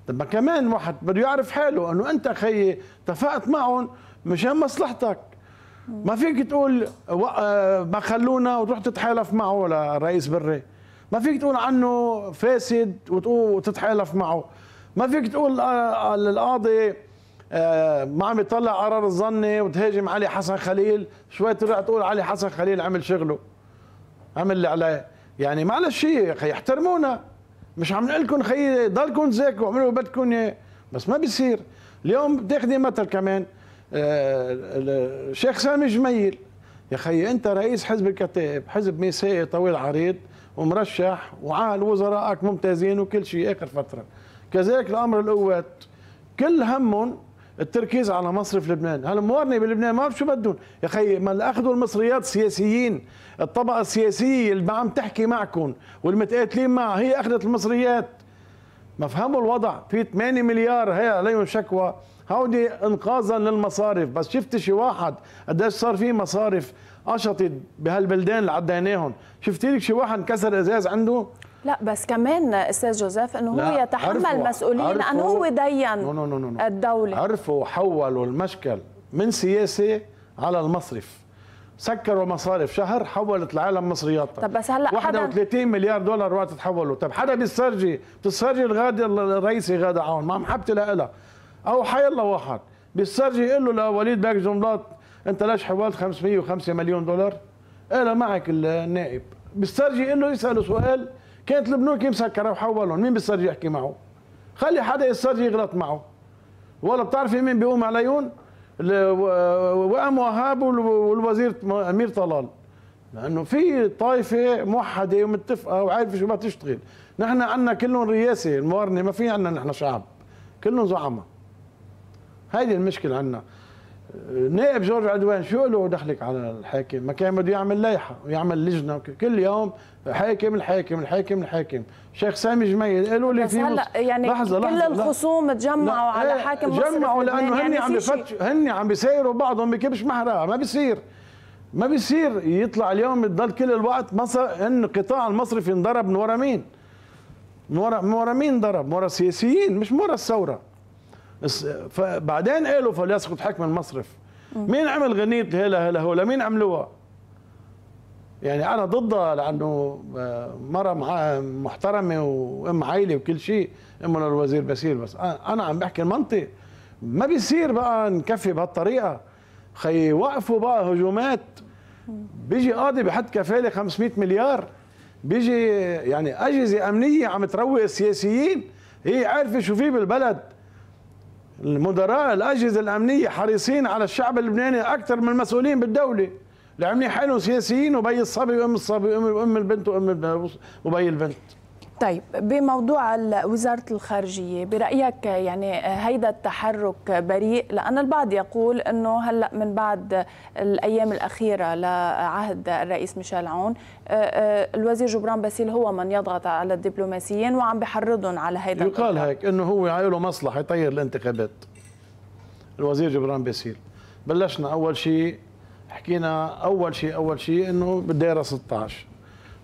طب ما كمان واحد بده يعرف حاله انه انت خيي اتفقت معهم مشان مصلحتك ما فيك تقول آه، ما خلونا وتروح تتحالف معه لرئيس بري ما فيك تقول عنه فاسد وتتحالف معه ما فيك تقول آه، آه، للقاضي ما عم يطلع قرار الظني وتهاجم علي حسن خليل شوي ترجع تقول علي حسن خليل عمل شغله عمل اللي عليه يعني معلش يا اخي احترمونا مش عم نقول لكم خيي ضلكم زيك واعملوا بدكم اياه بس ما بيصير اليوم بتاخذي مثل كمان آه، الشيخ سامي جميل يا خي انت رئيس حزب الكتائب حزب ميسائي طويل عريض ومرشح وعال وزرائك ممتازين وكل شيء اخر فتره كذلك الامر القوات كل همهم التركيز على مصرف لبنان هالموارنه بلبنان ما بعرف شو بدهم يا خي ما اخذوا المصريات السياسيين الطبقه السياسيه اللي عم تحكي معكم والمتقاتلين معها هي اخذت المصريات ما الوضع في 8 مليار هي عليهم شكوى هودي انقاذا للمصارف بس شفت شي واحد قديش صار في مصارف قشطت بهالبلدان اللي عديناهم شفتي لك شي واحد كسر ازاز عنده لا بس كمان استاذ جوزيف انه هو يتحمل مسؤوليه لانه هو دين نو نو نو نو. الدوله عرفوا حولوا المشكل من سياسه على المصرف سكروا مصارف شهر حولت العالم مصرياتها طب بس هلا 31 مليار دولار وقت تحولوا طب حدا بيسترجي بتسترجي الغادي الرئيسي غاده عون ما عم لها او حي الله واحد بيسترجي يقول له لوليد باك جملات انت ليش حولت 505 مليون دولار؟ قال إيه، معك النائب بيسترجي يقول له يساله سؤال كانت البنوك مسكره وحولهم مين بيسترجي يحكي معه؟ خلي حدا يسترجي يغلط معه ولا بتعرفي مين بيقوم عليهم؟ وام وهاب والوزير امير طلال لانه في طائفه موحده ومتفقه وعارفه شو بدها تشتغل نحن عندنا كلهم رياسه الموارنه ما في عندنا نحن شعب كلهم زعماء هيدي المشكله عندنا نائب جورج عدوان شو له دخلك على الحاكم ما كان بده يعمل لائحه ويعمل لجنه كل يوم حاكم الحاكم الحاكم الحاكم شيخ سامي جميل قالوا لي في هلا يعني لحظة كل لحظة الخصوم لا. تجمعوا لا. على إيه، حاكم تجمعوا لانه هن يعني عم بفتشوا هن عم بيسيروا بعضهم بكبش محرقه ما بيصير ما بيصير يطلع اليوم يضل كل الوقت مصر ان القطاع المصرفي انضرب من ورا مين؟ من من ورا مين ضرب؟ من ورا السياسيين مش من ورا الثوره فبعدين قالوا فليسقط حكم المصرف مين عمل غنية هلا هلا هو مين عملوها يعني انا ضدها لانه آه، مره محترمه وام عائله وكل شيء امه الوزير بسير بس انا عم بحكي المنطق ما بيصير بقى نكفي بهالطريقه خي وقفوا بقى هجومات بيجي قاضي بحط كفاله 500 مليار بيجي يعني اجهزه امنيه عم تروق السياسيين هي عارفه شو في بالبلد المدراء الاجهزه الامنيه حريصين على الشعب اللبناني اكثر من المسؤولين بالدوله العاملين حالهم سياسيين وبي الصبي وام الصبي وام البنت وام وبي البنت طيب بموضوع وزارة الخارجية برأيك يعني هيدا التحرك بريء لأن البعض يقول أنه هلأ من بعد الأيام الأخيرة لعهد الرئيس ميشيل عون آه، آه، الوزير جبران باسيل هو من يضغط على الدبلوماسيين وعم بحرضهم على هيدا يقال هيك أنه هو عايله مصلحة يطير الانتخابات الوزير جبران باسيل بلشنا أول شيء حكينا أول شيء أول شيء أنه بالدائرة 16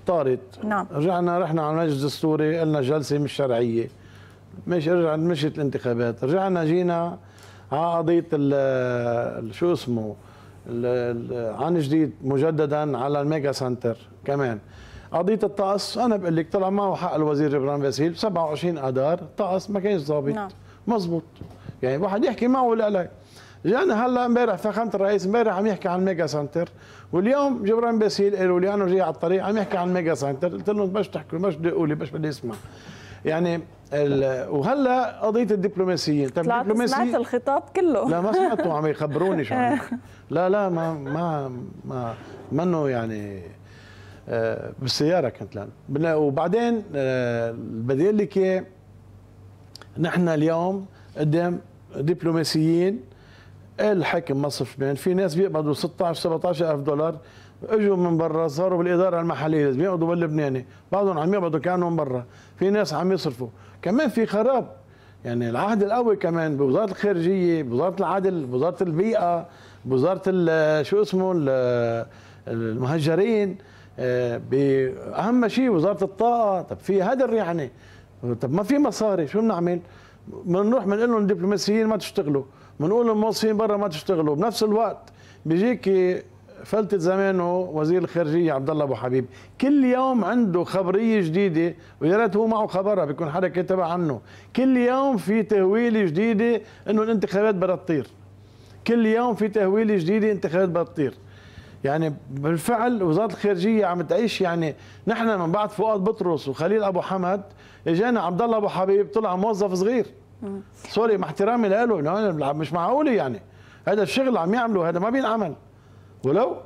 طارت نعم رجعنا رحنا على المجلس الدستوري قلنا جلسه مش شرعيه مش رجعت مشت الانتخابات رجعنا جينا على قضيه شو اسمه عن جديد مجددا على الميجا سنتر كمان قضية الطقس أنا بقول لك طلع معه حق الوزير جبران باسيل 27 أدار طقس ما كانش ظابط نعم مضبوط يعني واحد يحكي معه ولا لا جانا هلا امبارح فخامه الرئيس امبارح عم يحكي عن ميجا سنتر واليوم جبران باسيل قالوا لي انا جاي على الطريق عم يحكي عن ميجا سنتر قلت لهم باش تحكوا باش بدي لي باش بدي اسمع يعني وهلا قضيه الدبلوماسيين طيب الدبلوماسي طيب، سمعت الخطاب كله لا ما سمعته عم يخبروني شو لا لا ما ما ما منه يعني آه، بالسياره كنت لان وبعدين آه بدي اقول لك نحن اليوم قدام دبلوماسيين قال الحاكم مصر لبنان في ناس بيقبضوا 16 17 ألف دولار اجوا من برا صاروا بالاداره المحليه لازم يقعدوا باللبناني بعضهم عم يقبضوا كانوا من برا في ناس عم يصرفوا كمان في خراب يعني العهد القوي كمان بوزاره الخارجيه بوزاره العدل بوزاره البيئه بوزاره شو اسمه المهجرين آه، اهم شيء وزاره الطاقه طب في هذا يعني طب ما في مصاري شو بنعمل بنروح بنقول لهم الدبلوماسيين ما تشتغلوا بنقول الموظفين برا ما تشتغلوا بنفس الوقت بيجيك فلتة زمانه وزير الخارجية عبد الله أبو حبيب كل يوم عنده خبرية جديدة ويا ريت هو معه خبرها بيكون حدا كتب عنه كل يوم في تهويلة جديدة إنه الانتخابات بدها تطير كل يوم في تهويلة جديدة انتخابات بدها تطير يعني بالفعل وزاره الخارجيه عم تعيش يعني نحن من بعد فؤاد بطرس وخليل ابو حمد اجانا عبد الله ابو حبيب طلع موظف صغير سوري مع احترامي له مش معقوله يعني هذا الشغل عم يعمله هذا ما بينعمل ولو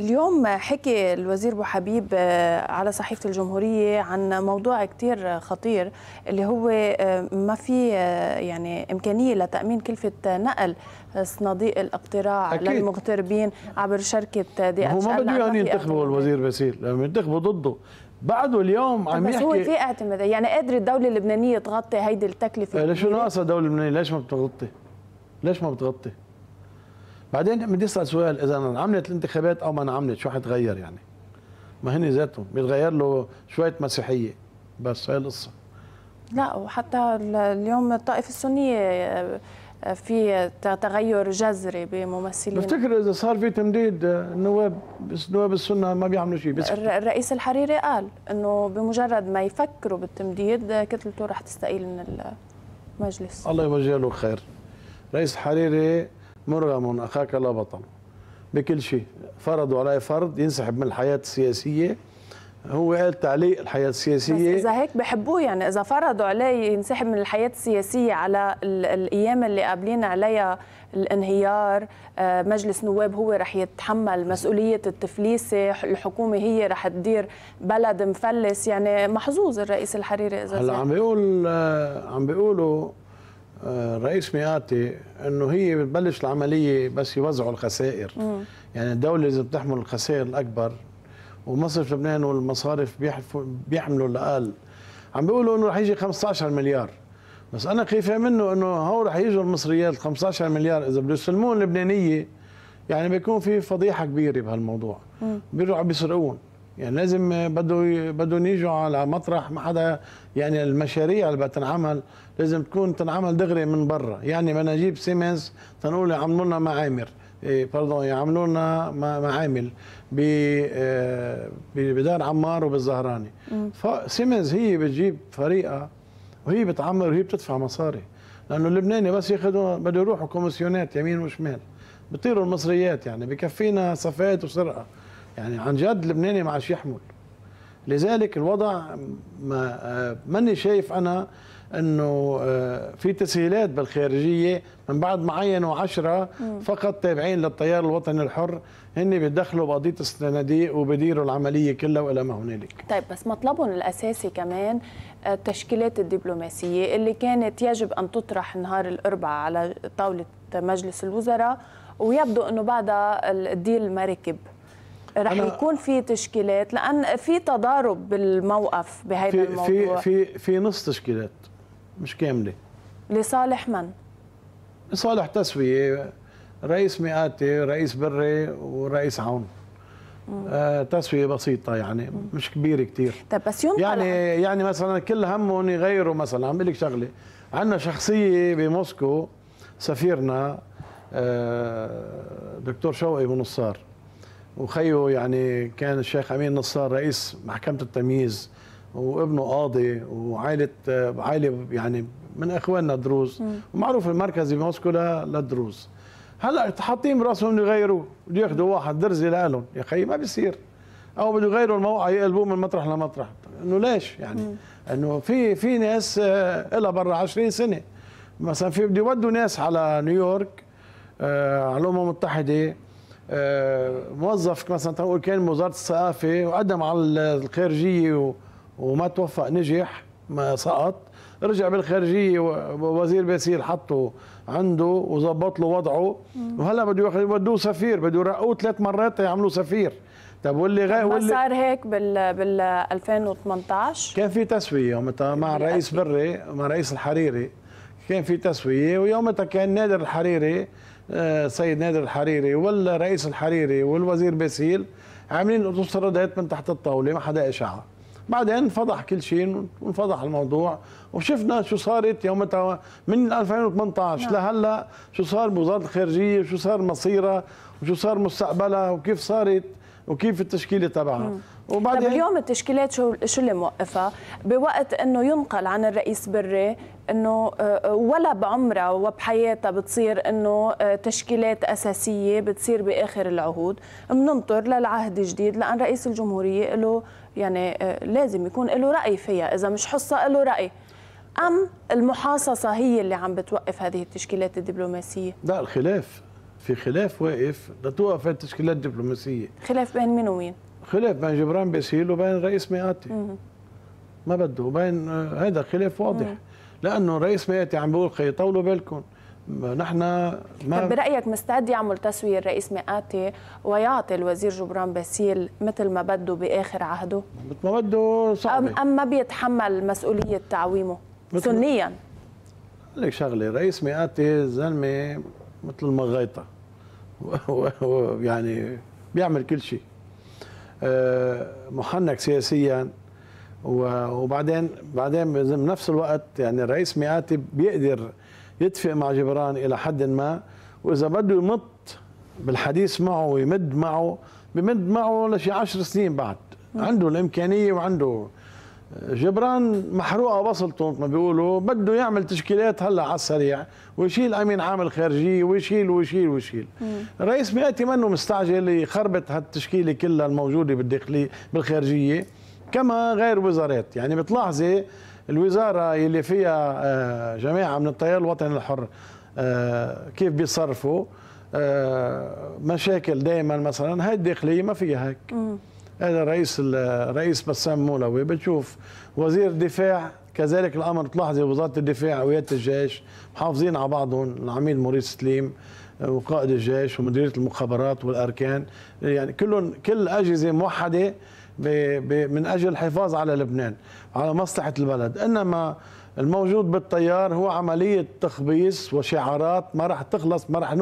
اليوم حكي الوزير ابو حبيب آه، على صحيفه الجمهوريه عن موضوع كثير خطير اللي هو آه، ما في آه، يعني امكانيه لتامين كلفه نقل صناديق الاقتراع أكيد. للمغتربين عبر شركه دي اتش هو ما بده يعني ينتخبوا الوزير باسيل لما ينتخبوا ضده بعده اليوم عم يحكي بس هو في اعتماد يعني قادر الدوله اللبنانيه تغطي هيدي التكلفه آه، ليش شو ناقصها الدوله اللبنانيه ليش ما بتغطي ليش ما بتغطي بعدين بدي اسال سؤال اذا انعملت الانتخابات او ما انعملت شو حتغير يعني ما هن ذاتهم بيتغير له شويه مسيحيه بس هي القصه لا وحتى اليوم الطائفه السنيه آه، في تغير جذري بممثلين بفتكر اذا صار في تمديد النواب آه، نواب السنه ما بيعملوا شيء بس الرئيس الحريري قال انه بمجرد ما يفكروا بالتمديد آه، كتلته رح تستقيل من المجلس الله يوجه له خير رئيس الحريري مرغم اخاك لا بطل بكل شيء فرضوا عليه فرض ينسحب من الحياه السياسيه هو قال تعليق الحياه السياسيه بس اذا هيك بحبوه يعني اذا فرضوا عليه ينسحب من الحياه السياسيه على الايام اللي قابلين عليها الانهيار آه، مجلس نواب هو رح يتحمل مسؤوليه التفليسه الحكومه هي رح تدير بلد مفلس يعني محظوظ الرئيس الحريري اذا هلا عم بيقول آه، عم بيقولوا الرئيس آه، ميقاتي انه هي بتبلش العمليه بس يوزعوا الخسائر يعني الدوله اذا بتحمل الخسائر الاكبر ومصرف لبنان والمصارف بيحملوا الاقل عم بيقولوا انه رح يجي 15 مليار بس انا خايف منه انه هو رح يجوا المصريات 15 مليار اذا بده يسلمون اللبنانيه يعني بيكون في فضيحه كبيره بهالموضوع بيرجعوا بيسرقون يعني لازم بده بدهم يجوا على مطرح ما حدا يعني المشاريع اللي بتنعمل لازم تكون تنعمل دغري من برا يعني بدنا نجيب سيمنز تنقول عملوا لنا معامر إيه، باردون يعملوا لنا معامل آه، بدار عمار وبالزهراني فسيمنز هي بتجيب فريقها وهي بتعمر وهي بتدفع مصاري لانه اللبناني بس ياخذوا بده يروحوا كوميسيونات يمين وشمال بطيروا المصريات يعني بكفينا صفات وسرقه يعني عن جد اللبناني ما عادش يحمل لذلك الوضع ما آه، ماني شايف انا انه آه، في تسهيلات بالخارجيه من بعد ما عينوا 10 فقط تابعين للتيار الوطني الحر هن بيدخلوا بقضيه الصناديق وبيديروا العمليه كلها والى ما هنالك طيب بس مطلبهم الاساسي كمان آه، التشكيلات الدبلوماسيه اللي كانت يجب ان تطرح نهار الاربعاء على طاوله مجلس الوزراء ويبدو انه بعدها الديل ما ركب رح يكون في تشكيلات لان في تضارب بالموقف بهذا الموضوع في في في نص تشكيلات مش كامله لصالح من؟ لصالح تسويه رئيس مئاتي رئيس بري ورئيس عون آه تسويه بسيطه يعني مش كبيره كثير طيب بس يوم يعني يعني مثلا كل همهم يغيروا مثلا عم لك شغله عندنا شخصيه بموسكو سفيرنا آه دكتور شوقي بن نصار وخيو يعني كان الشيخ امين نصار رئيس محكمه التمييز وابنه قاضي وعائله عائله يعني من اخواننا دروز ومعروف المركزي بموسكو للدروز هلا حاطين براسهم يغيروه بده ياخذوا واحد درزي لهم يا خي ما بيصير او بده يغيروا الموقع يقلبوه من مطرح لمطرح انه ليش يعني انه في في ناس آه، لها برا 20 سنه مثلا في بده يودوا ناس على نيويورك آه على الامم المتحده آه موظف مثلا تقول كان وزاره الثقافه وقدم على الخارجيه و وما توفق نجح ما سقط رجع بالخارجيه وزير باسيل حطه عنده وظبط له وضعه وهلا بده يودوه سفير بده يرقوه ثلاث مرات يعملوا سفير طب واللي غير واللي صار هيك بال بال 2018 كان في تسويه يومتها مع الرئيس بري مع الرئيس الحريري كان في تسويه ويومتها كان نادر الحريري آه، سيد نادر الحريري والرئيس الحريري والوزير باسيل عاملين تسريبات من تحت الطاوله ما حدا اشعها بعدين انفضح كل شيء وانفضح الموضوع وشفنا شو صارت يومتها من 2018 نعم. لهلا شو صار بوزاره الخارجيه وشو صار مصيرها وشو صار مستقبلها وكيف صارت وكيف التشكيله تبعها نعم. وبعدين طيب اليوم التشكيلات شو شو اللي موقفها بوقت انه ينقل عن الرئيس بري انه آه، ولا بعمرها وبحياتها بتصير انه آه، تشكيلات اساسيه بتصير باخر العهود بننطر للعهد الجديد لان رئيس الجمهوريه له يعني آه، لازم يكون له رأي فيها إذا مش حصة له رأي أم المحاصصة هي اللي عم بتوقف هذه التشكيلات الدبلوماسية؟ لا الخلاف في خلاف واقف لتوقف التشكيلات الدبلوماسية خلاف بين مين ومين؟ خلاف بين جبران باسيل وبين الرئيس مئاتي ما بده وبين آه، هذا خلاف واضح مم. لأنه الرئيس مئاتي عم بيقول خي طولوا بالكم نحن ما طب برايك مستعد يعمل تسويه الرئيس مئاتي ويعطي الوزير جبران باسيل مثل ما بده باخر عهده؟ مثل ما بده صعب أم, ام ما بيتحمل مسؤوليه تعويمه سنيا؟ لك شغله رئيس مئاتي زلمه مثل المغيطه يعني بيعمل كل شيء آه، محنك سياسيا وبعدين بعدين بنفس الوقت يعني الرئيس مئاتي بيقدر يتفق مع جبران الى حد ما واذا بده يمط بالحديث معه ويمد معه بمد معه لشي عشر سنين بعد عنده الامكانيه وعنده جبران محروقه بصلته مثل ما بيقولوا بده يعمل تشكيلات هلا على السريع ويشيل امين عام الخارجيه ويشيل ويشيل ويشيل الرئيس بياتي منه مستعجل يخربط هالتشكيله كلها الموجوده بالداخليه بالخارجيه كما غير وزارات يعني بتلاحظي الوزاره اللي فيها آه، جماعه من التيار الوطني الحر آه، كيف بيصرفوا آه، مشاكل دائما مثلا هاي الداخليه ما فيها هيك هذا الرئيس الرئيس بسام مولوي بتشوف وزير الدفاع كذلك الامر تلاحظي وزاره الدفاع وياده الجيش محافظين على بعضهم العميد موريس سليم وقائد الجيش ومديريه المخابرات والاركان يعني كلهم كل اجهزه موحده من أجل الحفاظ على لبنان على مصلحة البلد إنما الموجود بالتيار هو عملية تخبيص وشعارات ما راح تخلص ما راح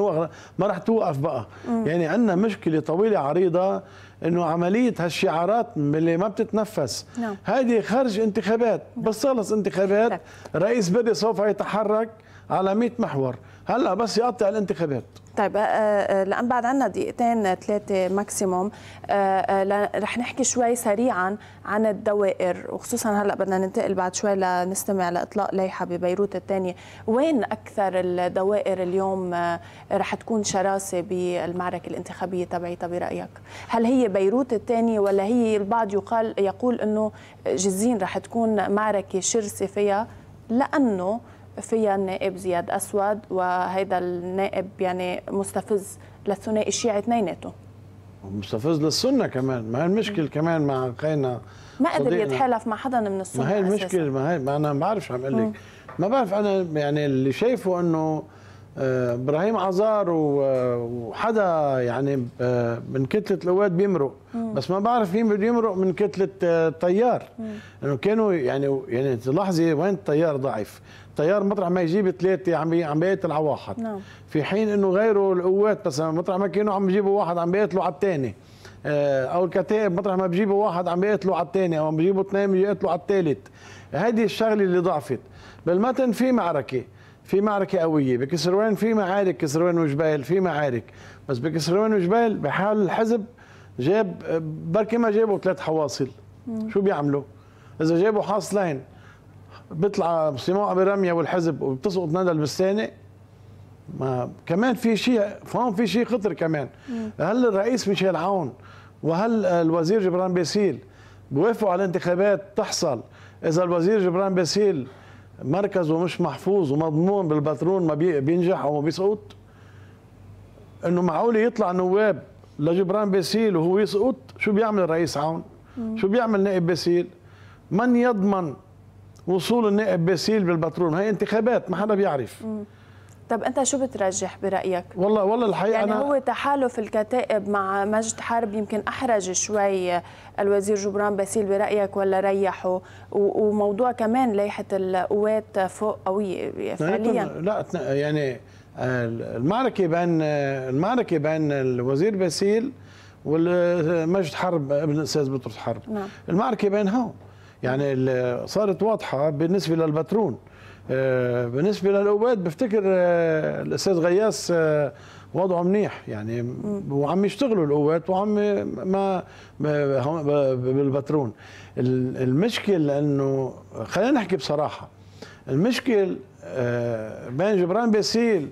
ما راح توقف بقى يعني عندنا مشكلة طويلة عريضة انه عملية هالشعارات اللي ما بتتنفس نعم. هذه خرج انتخابات نعم. بس خلص انتخابات نعم. رئيس بدي سوف يتحرك على 100 محور هلا بس يقطع الانتخابات طيب آه، آه، لان بعد عندنا دقيقتين ثلاثه آه، ماكسيموم رح نحكي شوي سريعا عن الدوائر وخصوصا هلا بدنا ننتقل بعد شوي لنستمع لاطلاق لائحه ببيروت الثانيه وين اكثر الدوائر اليوم رح تكون شراسه بالمعركه الانتخابيه تبعيتها برايك هل هي بيروت الثانيه ولا هي البعض يقال يقول انه جزين رح تكون معركه شرسه فيها لانه فيها النائب زياد أسود وهيدا النائب يعني مستفز للثنائي الشيعي اثنيناتهم مستفز للسنه كمان ما هي المشكله كمان مع خينا ما قدر يتحالف مع حدا من السنه ما هي المشكله ما هي ما انا ما بعرف عم اقول لك ما بعرف انا يعني اللي شايفه انه آه، ابراهيم عزار وحدا يعني آه، من كتله القواد بيمرق بس ما بعرف مين بده يمرق من كتله التيار آه، لانه يعني كانوا يعني يعني تلاحظي وين التيار ضعيف التيار مطرح ما يجيب ثلاثه يعني عم عم بيقتل على واحد نعم. في حين انه غيره القوات بس مطرح ما كانوا عم يجيبوا واحد عم بيقتلوا على الثاني آه، او الكتائب مطرح ما بيجيبوا واحد عم بيقتلوا على الثاني او عم بيجيبوا اثنين بيقتلوا على الثالث هيدي الشغله اللي ضعفت بالمتن في معركه في معركة قوية بكسروان في معارك كسروان وجبال في معارك بس بكسروان وجبال بحال الحزب جاب بركي ما جابوا ثلاث حواصل شو بيعملوا إذا جابوا حاصلين بيطلع ابي رميه والحزب وبتسقط ندى البستاني ما كمان في شيء فهون في شيء خطر كمان هل الرئيس ميشيل عون وهل الوزير جبران باسيل بوافقوا على انتخابات تحصل اذا الوزير جبران باسيل مركزه مش محفوظ ومضمون بالبترون ما بينجح او ما بيسقط انه معقول يطلع نواب لجبران باسيل وهو يسقط شو بيعمل الرئيس عون شو بيعمل نائب باسيل من يضمن وصول النائب باسيل بالبترول هي انتخابات ما حدا بيعرف طب انت شو بترجح برايك والله والله الحقيقه يعني أنا هو تحالف الكتائب مع مجد حرب يمكن احرج شوي الوزير جبران باسيل برايك ولا ريحه وموضوع كمان لائحه القوات فوق قويه فعليا لا يعني المعركه بين المعركه بين الوزير باسيل والمجد حرب ابن الاستاذ بطرس حرب نعم. المعركه بينهم يعني صارت واضحه بالنسبه للبترون آه، بالنسبه للأوباد بفتكر آه، الاستاذ غياس آه، وضعه منيح يعني وعم يشتغلوا القوات وعم ما بالبترون المشكل لانه خلينا نحكي بصراحه المشكل بين جبران باسيل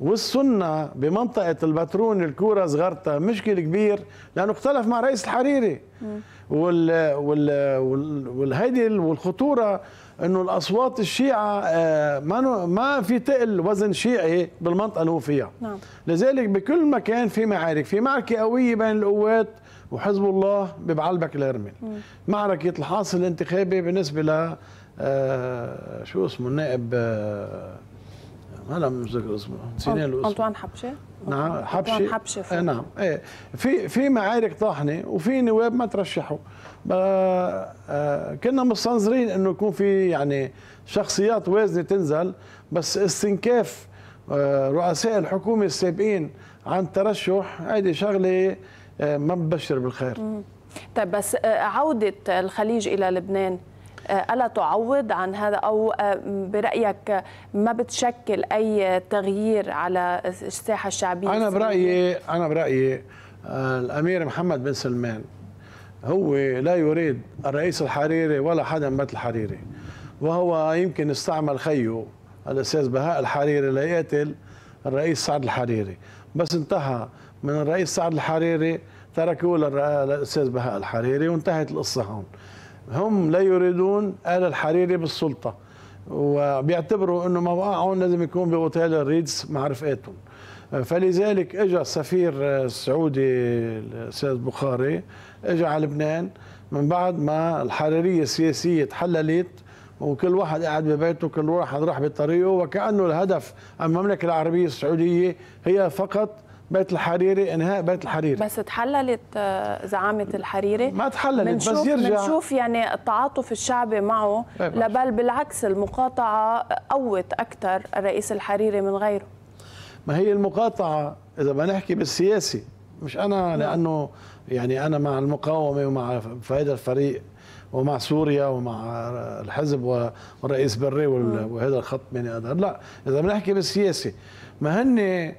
والسنة بمنطقة البترون الكورة صغرتها مشكل كبير لأنه اختلف مع رئيس الحريري وال وال والهيدي والخطوره انه الاصوات الشيعه آه، ما ما في تقل وزن شيعي بالمنطقه اللي هو فيها نعم. لذلك بكل مكان في معارك في معركه قويه بين القوات وحزب الله ببعلبك الارمن معركه الحاصل الانتخابي بالنسبه ل آه، شو اسمه النائب هلا آه، مش ذكر اسمه نسينا اسمه انطوان حبشه نعم،, نعم حبشي حبشي إيه، نعم ايه في في معارك طاحنه وفي نواب ما ترشحوا آه، كنا مستنظرين انه يكون في يعني شخصيات وازنه تنزل بس استنكاف آه، رؤساء الحكومه السابقين عن الترشح هيدي شغله آه، ما ببشر بالخير طيب بس عوده الخليج الى لبنان آه، ألا تعوض عن هذا أو آه، برأيك ما بتشكل أي تغيير على الساحة الشعبية أنا برأيي أنا برأيي آه، الأمير محمد بن سلمان هو لا يريد الرئيس الحريري ولا حدا مثل الحريري وهو يمكن استعمل خيه الأستاذ بهاء الحريري ليقتل الرئيس سعد الحريري بس انتهى من الرئيس سعد الحريري تركوا للأستاذ بهاء الحريري وانتهت القصة هون هم لا يريدون آل الحريري بالسلطة وبيعتبروا أنه موقعهم لازم يكون بأوتيل الريدز مع رفقاتهم فلذلك اجى السفير السعودي الاستاذ بخاري اجى على لبنان من بعد ما الحريريه السياسيه تحللت وكل واحد قاعد ببيته كل واحد راح بطريقه وكانه الهدف المملكه العربيه السعوديه هي فقط بيت الحريري انهاء بيت الحريري بس تحللت آه، زعامه الحريري ما تحللت بس يرجع بنشوف يعني التعاطف الشعبي معه إيه لا بل بالعكس المقاطعه قوت اكثر الرئيس الحريري من غيره ما هي المقاطعه اذا ما نحكي بالسياسي مش انا نعم. لانه يعني انا مع المقاومه ومع هذا الفريق ومع سوريا ومع الحزب والرئيس بري نعم. وهذا الخط من هذا لا اذا بنحكي بالسياسه ما هن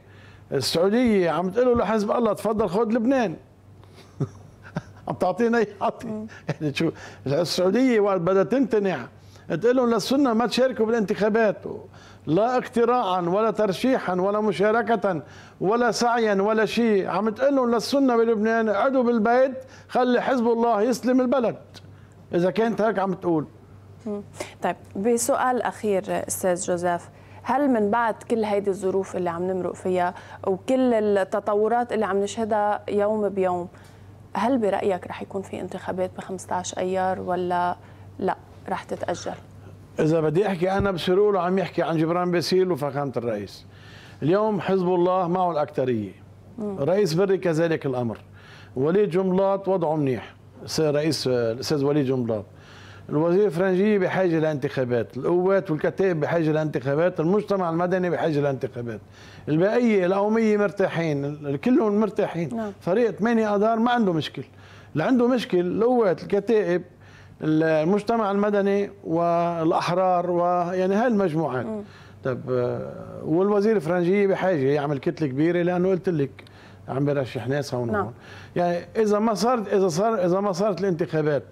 السعوديه عم تقول له لحزب الله تفضل خذ لبنان عم تعطينا اي حطي يعني شو السعوديه وقت بدها تمتنع تقول لهم للسنه ما تشاركوا بالانتخابات لا اقتراعا ولا ترشيحا ولا مشاركة ولا سعيا ولا شيء عم تقول لهم للسنة بلبنان اقعدوا بالبيت خلي حزب الله يسلم البلد إذا كانت هيك عم تقول طيب بسؤال أخير أستاذ جوزيف هل من بعد كل هيدي الظروف اللي عم نمرق فيها وكل التطورات اللي عم نشهدها يوم بيوم هل برايك رح يكون في انتخابات ب 15 ايار ولا لا رح تتاجل اذا بدي احكي انا بسرور عم يحكي عن جبران باسيل وفخامه الرئيس اليوم حزب الله معه الاكثريه رئيس بري كذلك الامر وليد جملاط وضعه منيح رئيس الاستاذ وليد جملاط الوزير الفرنجية بحاجة لانتخابات القوات والكتائب بحاجة لانتخابات المجتمع المدني بحاجة لانتخابات البقية القومية مرتاحين كلهم مرتاحين نعم. فريق 8 اذار ما عنده مشكل اللي عنده مشكل القوات الكتائب المجتمع المدني والأحرار ويعني المجموعات طب آه، والوزير الفرنجية بحاجة يعمل كتلة كبيرة لأنه قلت لك عم برشح ناس هون نعم. يعني إذا ما صارت إذا صار إذا ما صارت الانتخابات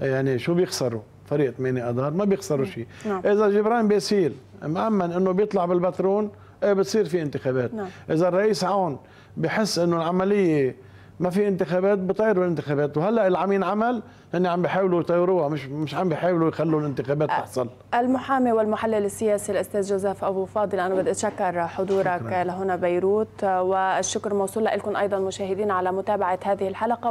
يعني شو بيخسروا فريق 8 اذار ما بيخسروا نعم. شيء نعم. اذا جبران بيسيل مامن انه بيطلع بالبترون إيه بتصير في انتخابات نعم. اذا الرئيس عون بحس انه العمليه ما في انتخابات بطيروا الانتخابات وهلا اللي عم ينعمل هن عم بيحاولوا يطيروها مش مش عم بيحاولوا يخلوا الانتخابات تحصل المحامي والمحلل السياسي الاستاذ جوزيف ابو فاضل انا بدي اتشكر حضورك شكرا. لهنا بيروت والشكر موصول لكم ايضا مشاهدين على متابعه هذه الحلقه